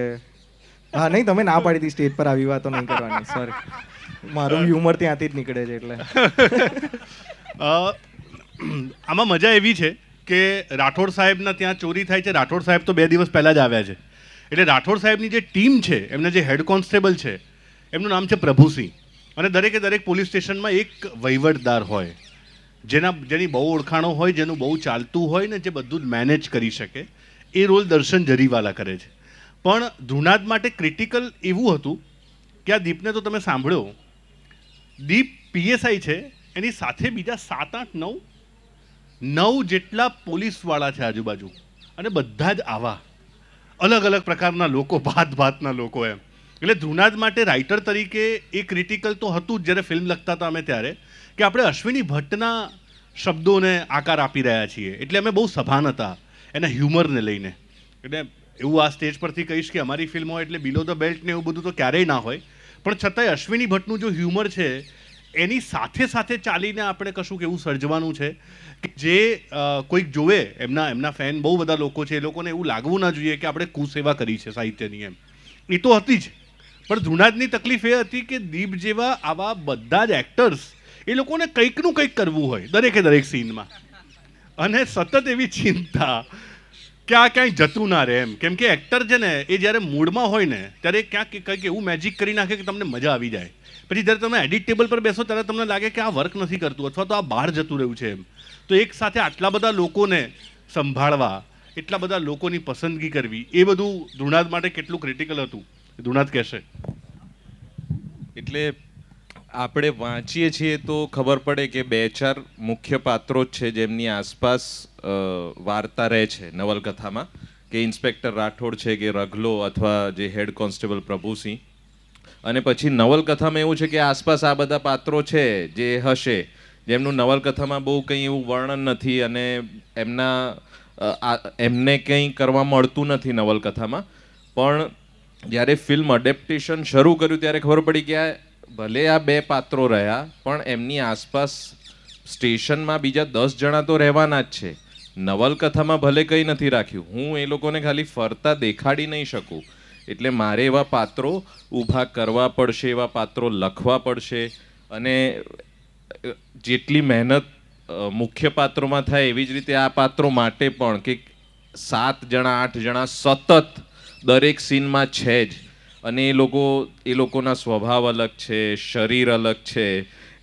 હા નહીં તમે ના પાડી હતી સ્ટેજ પર આવી વાતો નહીં કરવાની સોરી મારું હ્યુમર ત્યાંથી જ નીકળે છે એટલે આમાં મજા એવી છે કે રાઠોડ સાહેબના ત્યાં ચોરી થાય છે રાઠોડ સાહેબ તો બે દિવસ પહેલાં જ આવ્યા છે એટલે રાઠોડ સાહેબની જે ટીમ છે એમના જે હેડ કોન્સ્ટેબલ છે એમનું નામ છે પ્રભુસિંહ અને દરેકે દરેક પોલીસ સ્ટેશનમાં એક વહીવટદાર હોય જેના જેની બહુ ઓળખાણો હોય જેનું બહુ ચાલતું હોય ને જે બધું જ મેનેજ કરી શકે એ રોલ દર્શન જરીવાલા કરે છે પણ ધુનાદ માટે ક્રિટિકલ એવું હતું કે આ દીપને તો તમે સાંભળ્યો દીપ પીએસઆઈ છે એની સાથે બીજા સાત આઠ નવ નવ જેટલા પોલીસવાળા છે આજુબાજુ અને બધા જ આવા અલગ અલગ પ્રકારના લોકો ભાત ભાતના લોકો એમ એટલે ધ્રુનાદ માટે રાઇટર તરીકે એ ક્રિટિકલ તો હતું જ જ્યારે ફિલ્મ લખતા હતા અમે ત્યારે કે આપણે અશ્વિની ભટ્ટના શબ્દોને આકાર આપી રહ્યા છીએ એટલે અમે બહુ સભાન હતા એના હ્યુમરને લઈને એટલે એવું આ સ્ટેજ પરથી કહીશ કે અમારી ફિલ્મ હોય એટલે બિલો ધ બેલ્ટને એવું બધું તો ક્યારેય ના હોય પણ છતાંય અશ્વિની ભટ્ટનું જો હ્યુમર છે એની સાથે સાથે ચાલીને આપણે કશું એવું સર્જવાનું છે જે કોઈક જોવે એમના એમના ફેન બહુ બધા લોકો છે એ લોકોને એવું લાગવું ના જોઈએ કે આપણે કુસેવા કરી છે સાહિત્યની એમ એ તો હતી જ પણ ધૂણાજની તકલીફ એ હતી કે દીપ જેવા આવા બધા જ એક્ટર્સ એ લોકોને કંઈકનું કંઈક કરવું હોય દરેકે દરેક સીનમાં અને સતત એવી ચિંતા કે આ ક્યાંય જતું ના રહે એમ કેમ કે એક્ટર છે ને એ જ્યારે મૂડમાં હોય ને ત્યારે ક્યાંક કંઈક એવું મેજિક કરી નાખે કે તમને મજા આવી જાય પછી જ્યારે તમે એડિટ ટેબલ પર બેસો ત્યારે તમને લાગે કે આ વર્ક નથી કરતું અથવા તો આ બહાર જતું રહ્યું છે એમ તો એક સાથે આટલા બધા લોકોને સંભાળવા એટલા બધા લોકોની પસંદગી કરવી એ બધું ધૃણાદ માટે કેટલું ક્રિટિકલ હતું ધૃણાદ કહેશે એટલે આપણે વાંચીએ છીએ તો ખબર પડે કે બે ચાર મુખ્ય પાત્રો જ છે જેમની આસપાસ વાર્તા રહે છે નવલકથામાં કે ઇન્સ્પેક્ટર રાઠોડ છે કે રઘલો અથવા જે હેડ કોન્સ્ટેબલ પ્રભુસિંહ અને પછી નવલકથામાં એવું છે કે આસપાસ આ બધા પાત્રો છે જે હશે જેમનું નવલકથામાં બહુ કંઈ એવું વર્ણન નથી અને એમના એમને કંઈ કરવા મળતું નથી નવલકથામાં પણ જ્યારે ફિલ્મ અડેપ્ટેશન શરૂ કર્યું ત્યારે ખબર પડી કે ભલે આ બે પાત્રો રહ્યા પણ એમની આસપાસ સ્ટેશનમાં બીજા દસ જણા તો રહેવાના જ છે નવલકથામાં ભલે કંઈ નથી રાખ્યું હું એ લોકોને ખાલી ફરતા દેખાડી નહીં શકું એટલે મારે એવા પાત્રો ઊભા કરવા પડશે એવા પાત્રો લખવા પડશે અને જેટલી મહેનત મુખ્ય પાત્રોમાં થાય એવી જ રીતે આ પાત્રો માટે પણ કે સાત જણા આઠ જણા સતત દરેક સીનમાં છે જ અને એ લોકો એ લોકોના સ્વભાવ અલગ છે શરીર અલગ છે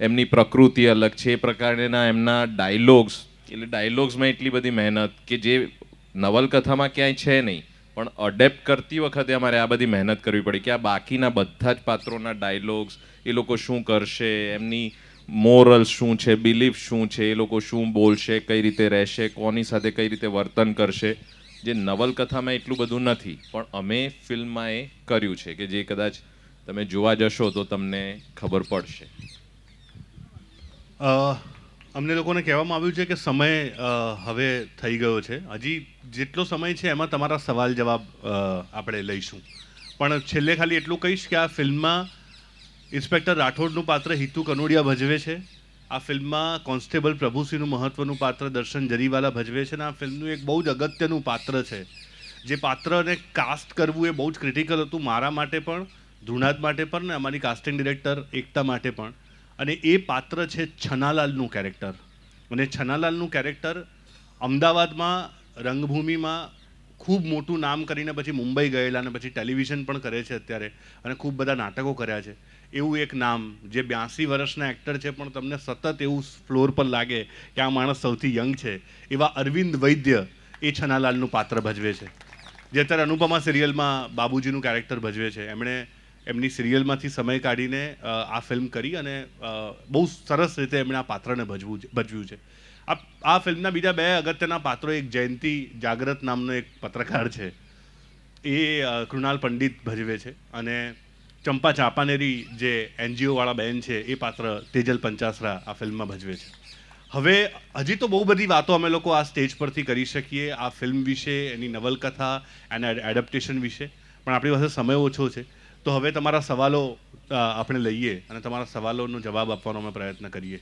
એમની પ્રકૃતિ અલગ છે એ પ્રકારના એમના ડાયલોગ્સ એટલે ડાયલોગ્સમાં એટલી બધી મહેનત કે જે નવલકથામાં ક્યાંય છે નહીં પણ અડેપ્ટ કરતી વખતે અમારે આ બધી મહેનત કરવી પડી કે આ બાકીના બધા જ પાત્રોના ડાયલોગ્સ એ લોકો શું કરશે એમની મોરલ શું છે બિલીફ શું છે એ લોકો શું બોલશે કઈ રીતે રહેશે કોની સાથે કઈ રીતે વર્તન કરશે જે નવલકથામાં એટલું બધું નથી પણ અમે ફિલ્મમાં એ કર્યું છે કે જે કદાચ તમે જોવા જશો તો તમને ખબર પડશે અમને લોકોને કહેવામાં આવ્યું છે કે સમય હવે થઈ ગયો છે હજી જેટલો સમય છે એમાં તમારા સવાલ જવાબ આપણે લઈશું પણ છેલ્લે ખાલી એટલું કહીશ કે આ ફિલ્મમાં ઇન્સ્પેક્ટર રાઠોડનું પાત્ર હિતુ કનોડિયા ભજવે છે આ ફિલ્મમાં કોન્સ્ટેબલ પ્રભુસિંહનું મહત્ત્વનું પાત્ર દર્શન જરીવાલા ભજવે છે અને આ ફિલ્મનું એક બહુ જ અગત્યનું પાત્ર છે જે પાત્રને કાસ્ટ કરવું એ બહુ જ ક્રિટિકલ હતું મારા માટે પણ ધૃણાદ માટે પણ ને અમારી કાસ્ટિંગ ડિરેક્ટર એકતા માટે પણ અને એ પાત્ર છે છનાલાલનું કેરેક્ટર અને છનાલાલનું કેરેક્ટર અમદાવાદમાં રંગભૂમિમાં ખૂબ મોટું નામ કરીને પછી મુંબઈ ગયેલા અને પછી ટેલિવિઝન પણ કરે છે અત્યારે અને ખૂબ બધા નાટકો કર્યા છે એવું એક નામ જે બ્યાસી વર્ષના એક્ટર છે પણ તમને સતત એવું ફ્લોર પર લાગે કે આ માણસ સૌથી યંગ છે એવા અરવિંદ વૈદ્ય એ છનાલાલનું પાત્ર ભજવે છે જે અત્યારે અનુપમા સિરિયલમાં બાબુજીનું કેરેક્ટર ભજવે છે એમણે એમની સિરિયલમાંથી સમય કાઢીને આ ફિલ્મ કરી અને બહુ સરસ રીતે એમણે આ પાત્રને ભજવું ભજવ્યું છે આ આ ફિલ્મના બીજા બે અગત્યના પાત્રો એક જયંતી જાગ્રત નામનો એક પત્રકાર છે એ કૃણાલ પંડિત ભજવે છે અને ચંપા ચાંપાનેરી જે એનજીઓવાળા બહેન છે એ પાત્ર તેજલ પંચાસરા આ ફિલ્મમાં ભજવે છે હવે હજી તો બહુ બધી વાતો અમે લોકો આ સ્ટેજ પરથી કરી શકીએ આ ફિલ્મ વિશે એની નવલકથા એના એડપ્ટેશન વિશે પણ આપણી પાસે સમય ઓછો છે તો હવે તમારા સવાલો આપણે લઈએ અને તમારા સવાલોનો જવાબ આપવાનો અમે પ્રયત્ન કરીએ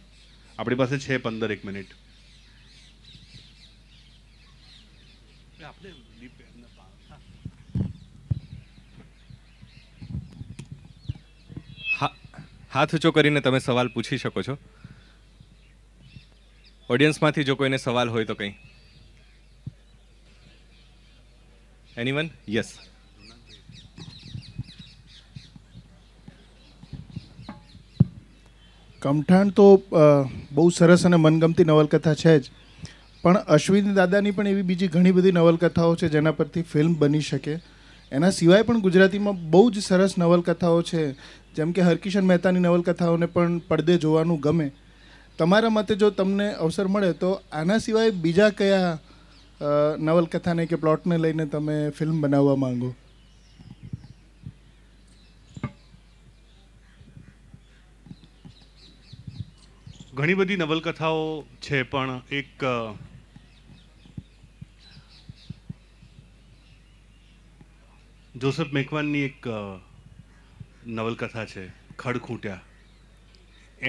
આપણી પાસે છે પંદર એક મિનિટ આપણે હાથ ઊંચો કરીને તમે સવાલ પૂછી શકો છો ઓડિયન્સમાંથી જો કોઈને સવાલ હોય તો કંઈ એનીવન યસ કમઠાણ તો બહુ સરસ અને મનગમતી નવલકથા છે જ પણ અશ્વિન દાદાની પણ એવી બીજી ઘણી બધી નવલકથાઓ છે જેના પરથી ફિલ્મ બની શકે એના સિવાય પણ ગુજરાતીમાં બહુ જ સરસ નવલકથાઓ છે જેમ કે હરકિશન મહેતાની નવલકથાઓને પણ પડદે જોવાનું ગમે તમારા મતે જો તમને અવસર મળે તો આના સિવાય બીજા કયા નવલકથાને કે પ્લોટને લઈને તમે ફિલ્મ બનાવવા માંગો ઘણી બધી નવલકથાઓ છે પણ એક જોસેફ મેકવાનની એક નવલકથા છે ખડખૂટ્યા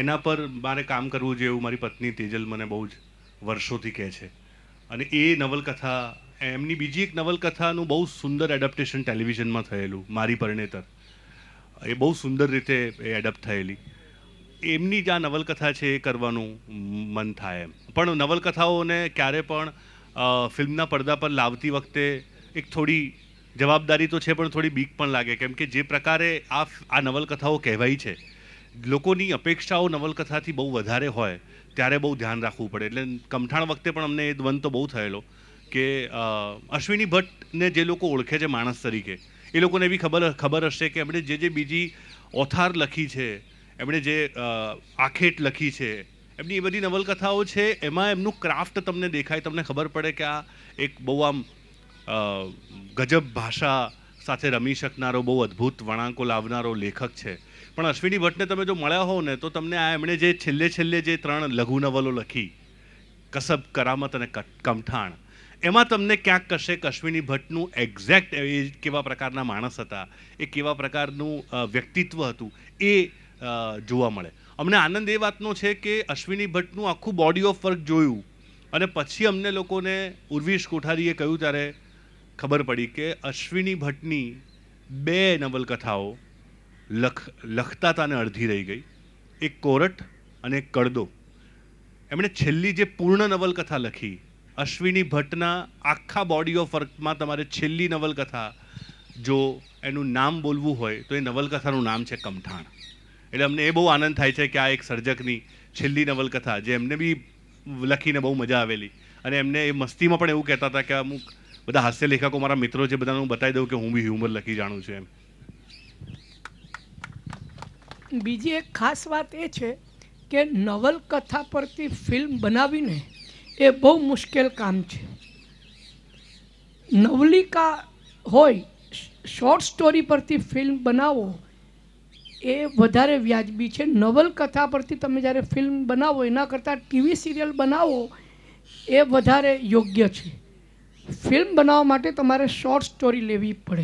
એના પર મારે કામ કરવું જોઈએ એવું મારી પત્ની તેજલ મને બહુ જ વર્ષોથી કહે છે અને એ નવલકથા એમની બીજી એક નવલકથાનું બહુ સુંદર એડપ્ટેશન ટેલિવિઝનમાં થયેલું મારી પરણેતર એ બહુ સુંદર રીતે એ એડપ્ટ થયેલી એમની જ આ નવલકથા છે એ કરવાનું મન થાય એમ પણ નવલકથાઓને ક્યારે પણ ફિલ્મના પડદા પર લાવતી વખતે એક થોડી જવાબદારી તો છે પણ થોડી બીક પણ લાગે કેમ કે જે પ્રકારે આ આ નવલકથાઓ કહેવાય છે લોકોની અપેક્ષાઓ નવલકથાથી બહુ વધારે હોય ત્યારે બહુ ધ્યાન રાખવું પડે એટલે કમઠાણ વખતે પણ અમને એ દ્વંદ તો બહુ થયેલો કે અશ્વિની ભટ્ટને જે લોકો ઓળખે છે માણસ તરીકે એ લોકોને એવી ખબર ખબર હશે કે એમણે જે જે બીજી ઓથાર લખી છે એમણે જે આખેટ લખી છે એમની એ બધી નવલકથાઓ છે એમાં એમનું ક્રાફ્ટ તમને દેખાય તમને ખબર પડે કે આ એક બહુ આમ ગજબ ભાષા સાથે રમી શકનારો બહુ અદ્ભુત વળાંકો લાવનારો લેખક છે પણ અશ્વિની ભટ્ટને તમે જો મળ્યા હોવ ને તો તમને આ એમણે જે છેલ્લે છેલ્લે જે ત્રણ લઘુ નવલો લખી કસબ કરામત અને કમઠાણ એમાં તમને ક્યાંક કશે અશ્વિની ભટ્ટનું એક્ઝેક્ટ એ કેવા પ્રકારના માણસ હતા એ કેવા પ્રકારનું વ્યક્તિત્વ હતું એ જોવા મળે અમને આનંદ એ વાતનો છે કે અશ્વિની ભટ્ટનું આખું બોડી ઓફ વર્ક જોયું અને પછી અમને લોકોને ઉર્વિશ કોઠારીએ કહ્યું ત્યારે ખબર પડી કે અશ્વિની ભટ્ટની બે નવલકથાઓ લખ લખતા તાને અડધી રહી ગઈ એક કોરટ અને એક કડદો એમણે છેલ્લી જે પૂર્ણ નવલકથા લખી અશ્વિની ભટ્ટના આખા બોડી ઓફ વર્કમાં તમારે છેલ્લી નવલકથા જો એનું નામ બોલવું હોય તો એ નવલકથાનું નામ છે કમઠાણ એટલે અમને એ બહુ આનંદ થાય છે કે આ એક સર્જકની છેલ્લી નવલકથા જે એમને બી લખીને બહુ મજા આવેલી અને એમને એ મસ્તીમાં પણ એવું કહેતા હતા કે અમુક બધા હાસ્ય લેખકો મારા મિત્રો છે બધાને હું બતાવી દઉં કે હું બી હ્યુમર લખી જાણું છું એમ બીજી એક ખાસ વાત એ છે કે નવલકથા પરથી ફિલ્મ બનાવીને એ બહુ મુશ્કેલ કામ છે નવલિકા હોય શોર્ટ સ્ટોરી પરથી ફિલ્મ બનાવો એ વધારે વ્યાજબી છે નવલકથા પરથી તમે જ્યારે ફિલ્મ બનાવો એના કરતાં ટીવી સિરિયલ બનાવો એ વધારે યોગ્ય છે ફિલ્મ બનાવવા માટે તમારે શોર્ટ સ્ટોરી લેવી પડે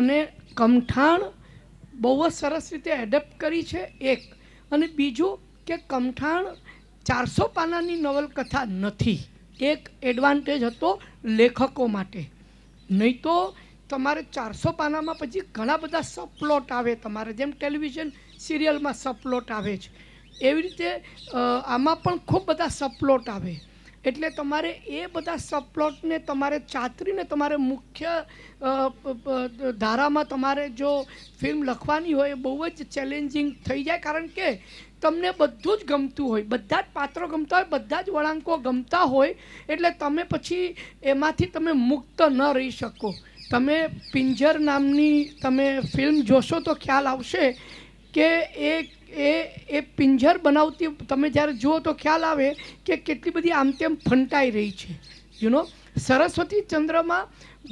અને કમઠાણ બહુ જ સરસ રીતે એડેપ્ટ કરી છે એક અને બીજું કે કમઠાણ ચારસો પાનાની નવલકથા નથી એક એડવાન્ટેજ હતો લેખકો માટે નહીં તો તમારે ચારસો પાનામાં પછી ઘણા બધા સપ્લોટ આવે તમારે જેમ ટેલિવિઝન સિરિયલમાં સબપ્લોટ આવે છે એવી રીતે આમાં પણ ખૂબ બધા સપ્લોટ આવે એટલે તમારે એ બધા સપ્લોટને તમારે ચાતરીને તમારે મુખ્ય ધારામાં તમારે જો ફિલ્મ લખવાની હોય એ બહુ જ ચેલેન્જિંગ થઈ જાય કારણ કે તમને બધું જ ગમતું હોય બધા જ પાત્રો ગમતા હોય બધા જ વળાંકો ગમતા હોય એટલે તમે પછી એમાંથી તમે મુક્ત ન રહી શકો તમે પિંજર નામની તમે ફિલ્મ જોશો તો ખ્યાલ આવશે કે એક એ એ પિંજર બનાવતી તમે જ્યારે જુઓ તો ખ્યાલ આવે કે કેટલી બધી આમ તેમ ફંટાઈ રહી છે યુનો સરસ્વતી ચંદ્રમાં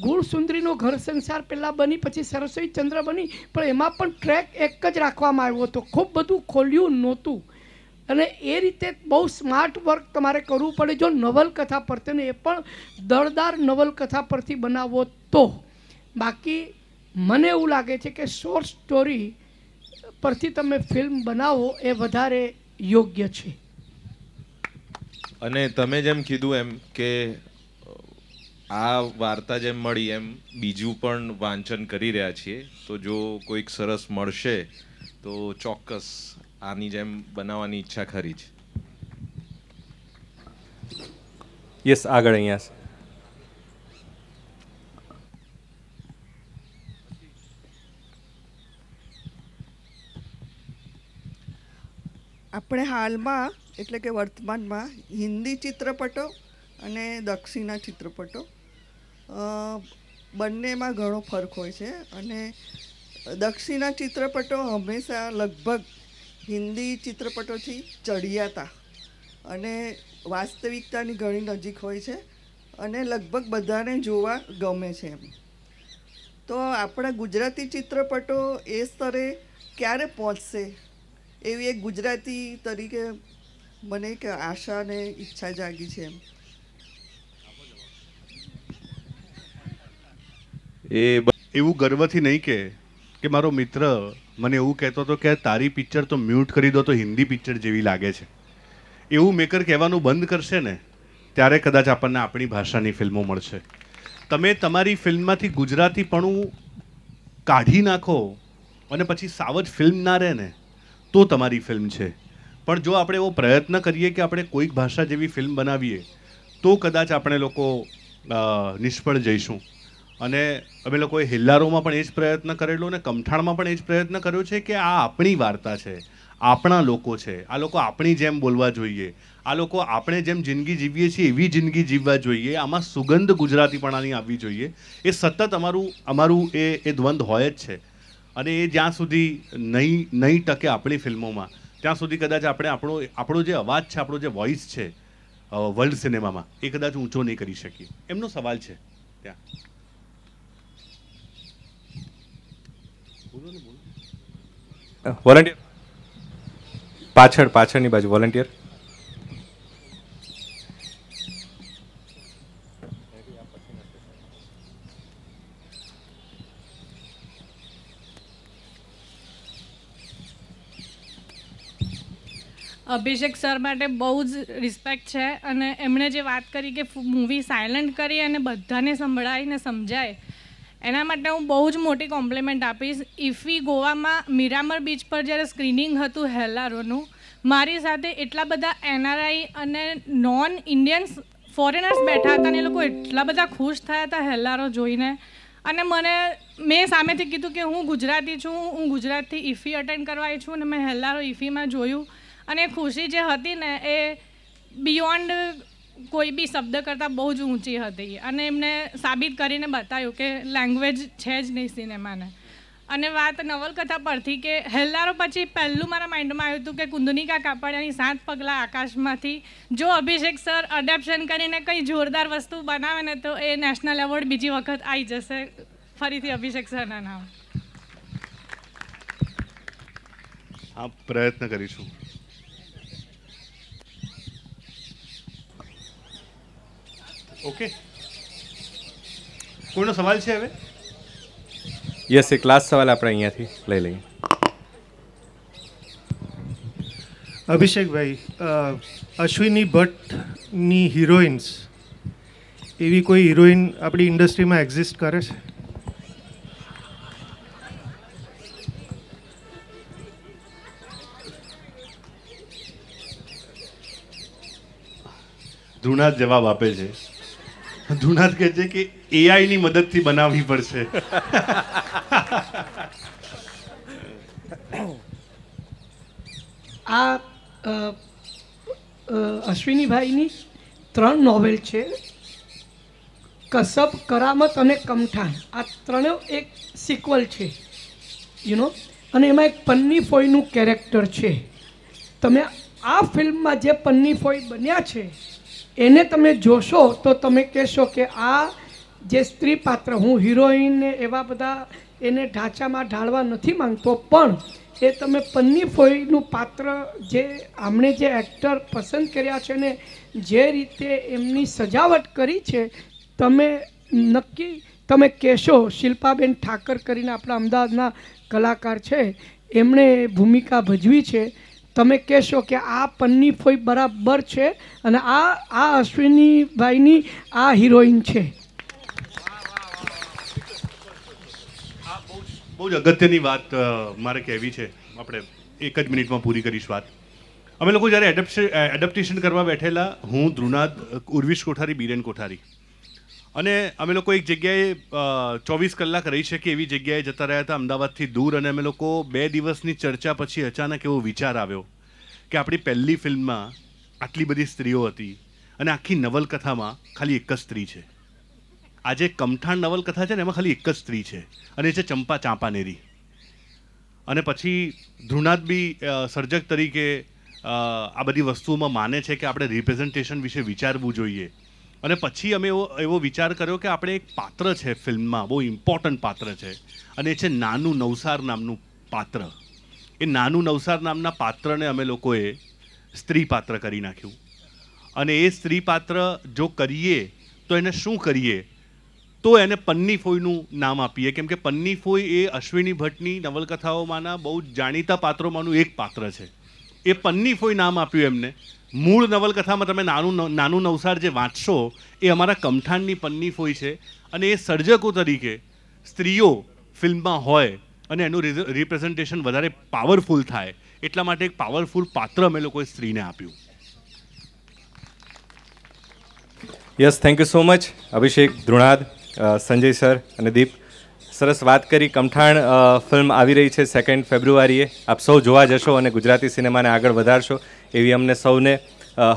ગુણસુંદરીનો ઘર સંસાર પહેલાં બની પછી સરસ્વતી ચંદ્ર બની પણ એમાં પણ ટ્રેક એક જ રાખવામાં આવ્યો હતો ખૂબ બધું ખોલ્યું નહોતું અને એ રીતે બહુ સ્માર્ટ વર્ક તમારે કરવું પડે જો નવલકથા પરથી ને એ પણ દળદાર નવલકથા પરથી બનાવો તો બાકી મને એવું લાગે છે કે શોર્ટ સ્ટોરી પરથી તમે ફિલ્મ બનાવો એ વધારે યોગ્ય છે અને તમે જેમ કીધું એમ કે આ વાર્તા જેમ મળી એમ બીજું પણ વાંચન કરી રહ્યા છીએ તો જો કોઈક સરસ મળશે તો ચોક્કસ આની જેમ બનાવવાની ઈચ્છા ખરી જ યસ આગળ અહીંયા આપણે હાલમાં એટલે કે વર્તમાનમાં હિન્દી ચિત્રપટો અને દક્ષિણા ચિત્રપટો બંનેમાં ઘણો ફરક હોય છે અને દક્ષિણા ચિત્રપટો હંમેશા લગભગ હિન્દી ચિત્રપટોથી ચડિયાતા અને વાસ્તવિકતાની ઘણી નજીક હોય છે અને લગભગ બધાને જોવા ગમે છે એમ તો આપણા ગુજરાતી ચિત્રપટો એ સ્તરે ક્યારે પહોંચશે એવી એક ગુજરાતી તરીકે મને કે આશા અને ઈચ્છા જાગી છે એ એવું ગર્વથી નહીં કે કે મારો મિત્ર મને એવું કહેતો હતો કે તારી પિક્ચર તો મ્યુટ કરી દો તો હિન્દી પિક્ચર જેવી લાગે છે એવું મેકર કહેવાનું બંધ કરશે ને ત્યારે કદાચ આપણને આપણી ભાષાની ફિલ્મો મળશે તમે તમારી ફિલ્મમાંથી ગુજરાતી પણ કાઢી નાખો અને પછી સાવજ ફિલ્મ ના રહે ને તો તમારી ફિલ્મ છે પણ જો આપણે એવો પ્રયત્ન કરીએ કે આપણે કોઈક ભાષા જેવી ફિલ્મ બનાવીએ તો કદાચ આપણે લોકો નિષ્ફળ જઈશું અને અમે લોકોએ હિલ્લારોમાં પણ એ જ પ્રયત્ન કરેલો અને કમઠાણમાં પણ એ જ પ્રયત્ન કર્યો છે કે આ આપણી વાર્તા છે આપણા લોકો છે આ લોકો આપણી જેમ બોલવા જોઈએ આ લોકો આપણે જેમ જિંદગી જીવીએ છીએ એવી જિંદગી જીવવા જોઈએ આમાં સુગંધ ગુજરાતીપણાની આવવી જોઈએ એ સતત અમારું અમારું એ એ દ્વંદ હોય જ છે અને એ જ્યાં સુધી નહીં નહીં ટકે આપણી ફિલ્મોમાં ત્યાં સુધી કદાચ આપણે આપણો આપણો જે અવાજ છે આપણો જે વોઇસ છે વર્લ્ડ સિનેમામાં એ કદાચ ઊંચો નહીં કરી શકીએ એમનો સવાલ છે ત્યાં વોલન્ટિયર પાછળ પાછળની બાજુ વોલન્ટિયર અભિષેક સર માટે બહુ જ રિસ્પેક્ટ છે અને એમણે જે વાત કરી કે મૂવી સાયલન્ટ કરી અને બધાને સંભળાવીને સમજાય એના માટે હું બહુ જ મોટી કોમ્પ્લિમેન્ટ આપીશ ઇફી ગોવામાં મીરામર બીચ પર જ્યારે સ્ક્રીનિંગ હતું હેલારોનું મારી સાથે એટલા બધા એનઆરઆઈ અને નોન ઇન્ડિયન્સ ફોરેનર્સ બેઠા હતા અને એ લોકો એટલા બધા ખુશ થયા હતા હેલારો જોઈને અને મને મેં સામેથી કીધું કે હું ગુજરાતી છું હું ગુજરાતથી ઇફી અટેન્ડ કરવા છું અને મેં હેલારો ઇફીમાં જોયું અને ખુશી જે હતી ને એ બિયોન્ડ કોઈ બી શબ્દ કરતાં બહુ જ ઊંચી હતી અને એમને સાબિત કરીને બતાવ્યું કે લેંગ્વેજ છે જ નહીં સિનેમાને અને વાત નવલકથા પરથી કે હેલ્લારો પછી પહેલું મારા માઇન્ડમાં આવ્યું હતું કે કુંદનિકા કાપડિયાની સાત પગલાં આકાશમાંથી જો અભિષેક સર અડેપ્શન કરીને કંઈ જોરદાર વસ્તુ બનાવે ને તો એ નેશનલ એવોર્ડ બીજી વખત આવી જશે ફરીથી અભિષેક સરના નામ પ્રયત્ન કરીશું ઓકે કોઈનો સવાલ છે હવે યસ એક લાસ્ટ સવાલ આપણે અહીંયાથી લઈ લઈએ અભિષેકભાઈ અશ્વિની ભટ્ટની હિરોઇન્સ એવી કોઈ હિરોઈન આપણી ઇન્ડસ્ટ્રીમાં એક્ઝિસ્ટ કરે છે ધૃણા જવાબ આપે છે ધુનાથ કહે છે કે એઆઈની મદદથી બનાવવી પડશે આ અશ્વિનીભાઈની ત્રણ નોવેલ છે કસબ કરામત અને કમઠાણ આ ત્રણેય એક સિક્વલ છે યુ નો અને એમાં એક પન્ની ફોઈનું કેરેક્ટર છે તમે આ ફિલ્મમાં જે પન્ની ફોઈ બન્યા છે એને તમે જોશો તો તમે કહેશો કે આ જે સ્ત્રી પાત્ર હું હિરોઈનને એવા બધા એને ઢાંચામાં ઢાળવા નથી માંગતો પણ એ તમે પન્ની ફોઈનું પાત્ર જે આમણે જે એક્ટર પસંદ કર્યા છે ને જે રીતે એમની સજાવટ કરી છે તમે નક્કી તમે કહેશો શિલ્પાબેન ઠાકર કરીને આપણા અમદાવાદના કલાકાર છે એમણે ભૂમિકા ભજવી છે તમે કહેશો કે આ પન્ની ફોઈ બરાબર છે અને આ આ અશ્વિનીભાઈની આ હિરોઈન છે બહુ જ અગત્યની વાત મારે કહેવી છે આપણે એક જ મિનિટમાં પૂરી કરીશ વાત અમે લોકો જ્યારે એડપ્ટેશન કરવા બેઠેલા હું ધ્રુનાદ ઉર્વિશ કોઠારી બીરેન કોઠારી અને અમે લોકો એક જગ્યાએ ચોવીસ કલાક રહી શકીએ એવી જગ્યાએ જતા રહ્યા હતા અમદાવાદથી દૂર અને અમે લોકો બે દિવસની ચર્ચા પછી અચાનક એવો વિચાર આવ્યો કે આપણી પહેલી ફિલ્મમાં આટલી બધી સ્ત્રીઓ હતી અને આખી નવલકથામાં ખાલી એક જ સ્ત્રી છે આજે કમઠાણ નવલકથા છે ને એમાં ખાલી એક જ સ્ત્રી છે અને એ છે ચંપા ચાંપાનેરી અને પછી ધૃણાદ બી સર્જક તરીકે આ બધી વસ્તુઓમાં માને છે કે આપણે રિપ્રેઝન્ટેશન વિશે વિચારવું જોઈએ અને પછી અમે એવો એવો વિચાર કર્યો કે આપણે એક પાત્ર છે ફિલ્મમાં બહુ ઇમ્પોર્ટન્ટ પાત્ર છે અને એ છે નાનું નવસાર નામનું પાત્ર એ નાનું નવસાર નામના પાત્રને અમે લોકોએ સ્ત્રી પાત્ર કરી નાખ્યું અને એ સ્ત્રી પાત્ર જો કરીએ તો એને શું કરીએ તો એને પન્ની ફોઈનું નામ આપીએ કેમ કે પન્ની ફોઈ એ અશ્વિની ભટ્ટની નવલકથાઓમાંના બહુ જાણીતા પાત્રોમાંનું એક પાત્ર છે એ પન્ની ફોઈ નામ આપ્યું એમને મૂળ નવલકથામાં તમે નાનું નાનું નવસાર જે વાંચશો એ અમારા કમઠાણની પન્ની ફોઈ છે અને એ સર્જકો તરીકે સ્ત્રીઓ ફિલ્મમાં હોય અને એનું રિપ્રેઝન્ટેશન વધારે પાવરફુલ થાય એટલા માટે એક પાવરફુલ પાત્ર અમે લોકોએ સ્ત્રીને આપ્યું yes thank you so much Abhishek Dhrunad Sanjay sir અને દીપ સરસ વાત કરી કમઠાણ ફિલ્મ આવી રહી છે સેકન્ડ ફેબ્રુઆરીએ આપ સૌ જોવા જશો અને ગુજરાતી સિનેમાને આગળ વધારશો એવી અમને સૌને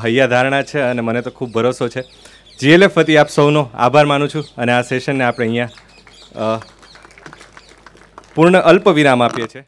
હૈયા ધારણા છે અને મને તો ખૂબ ભરોસો છે જીએલએફ હતી આપ સૌનો આભાર માનું છું અને આ સેશનને આપણે અહીંયા પૂર્ણ અલ્પ વિરામ આપીએ છીએ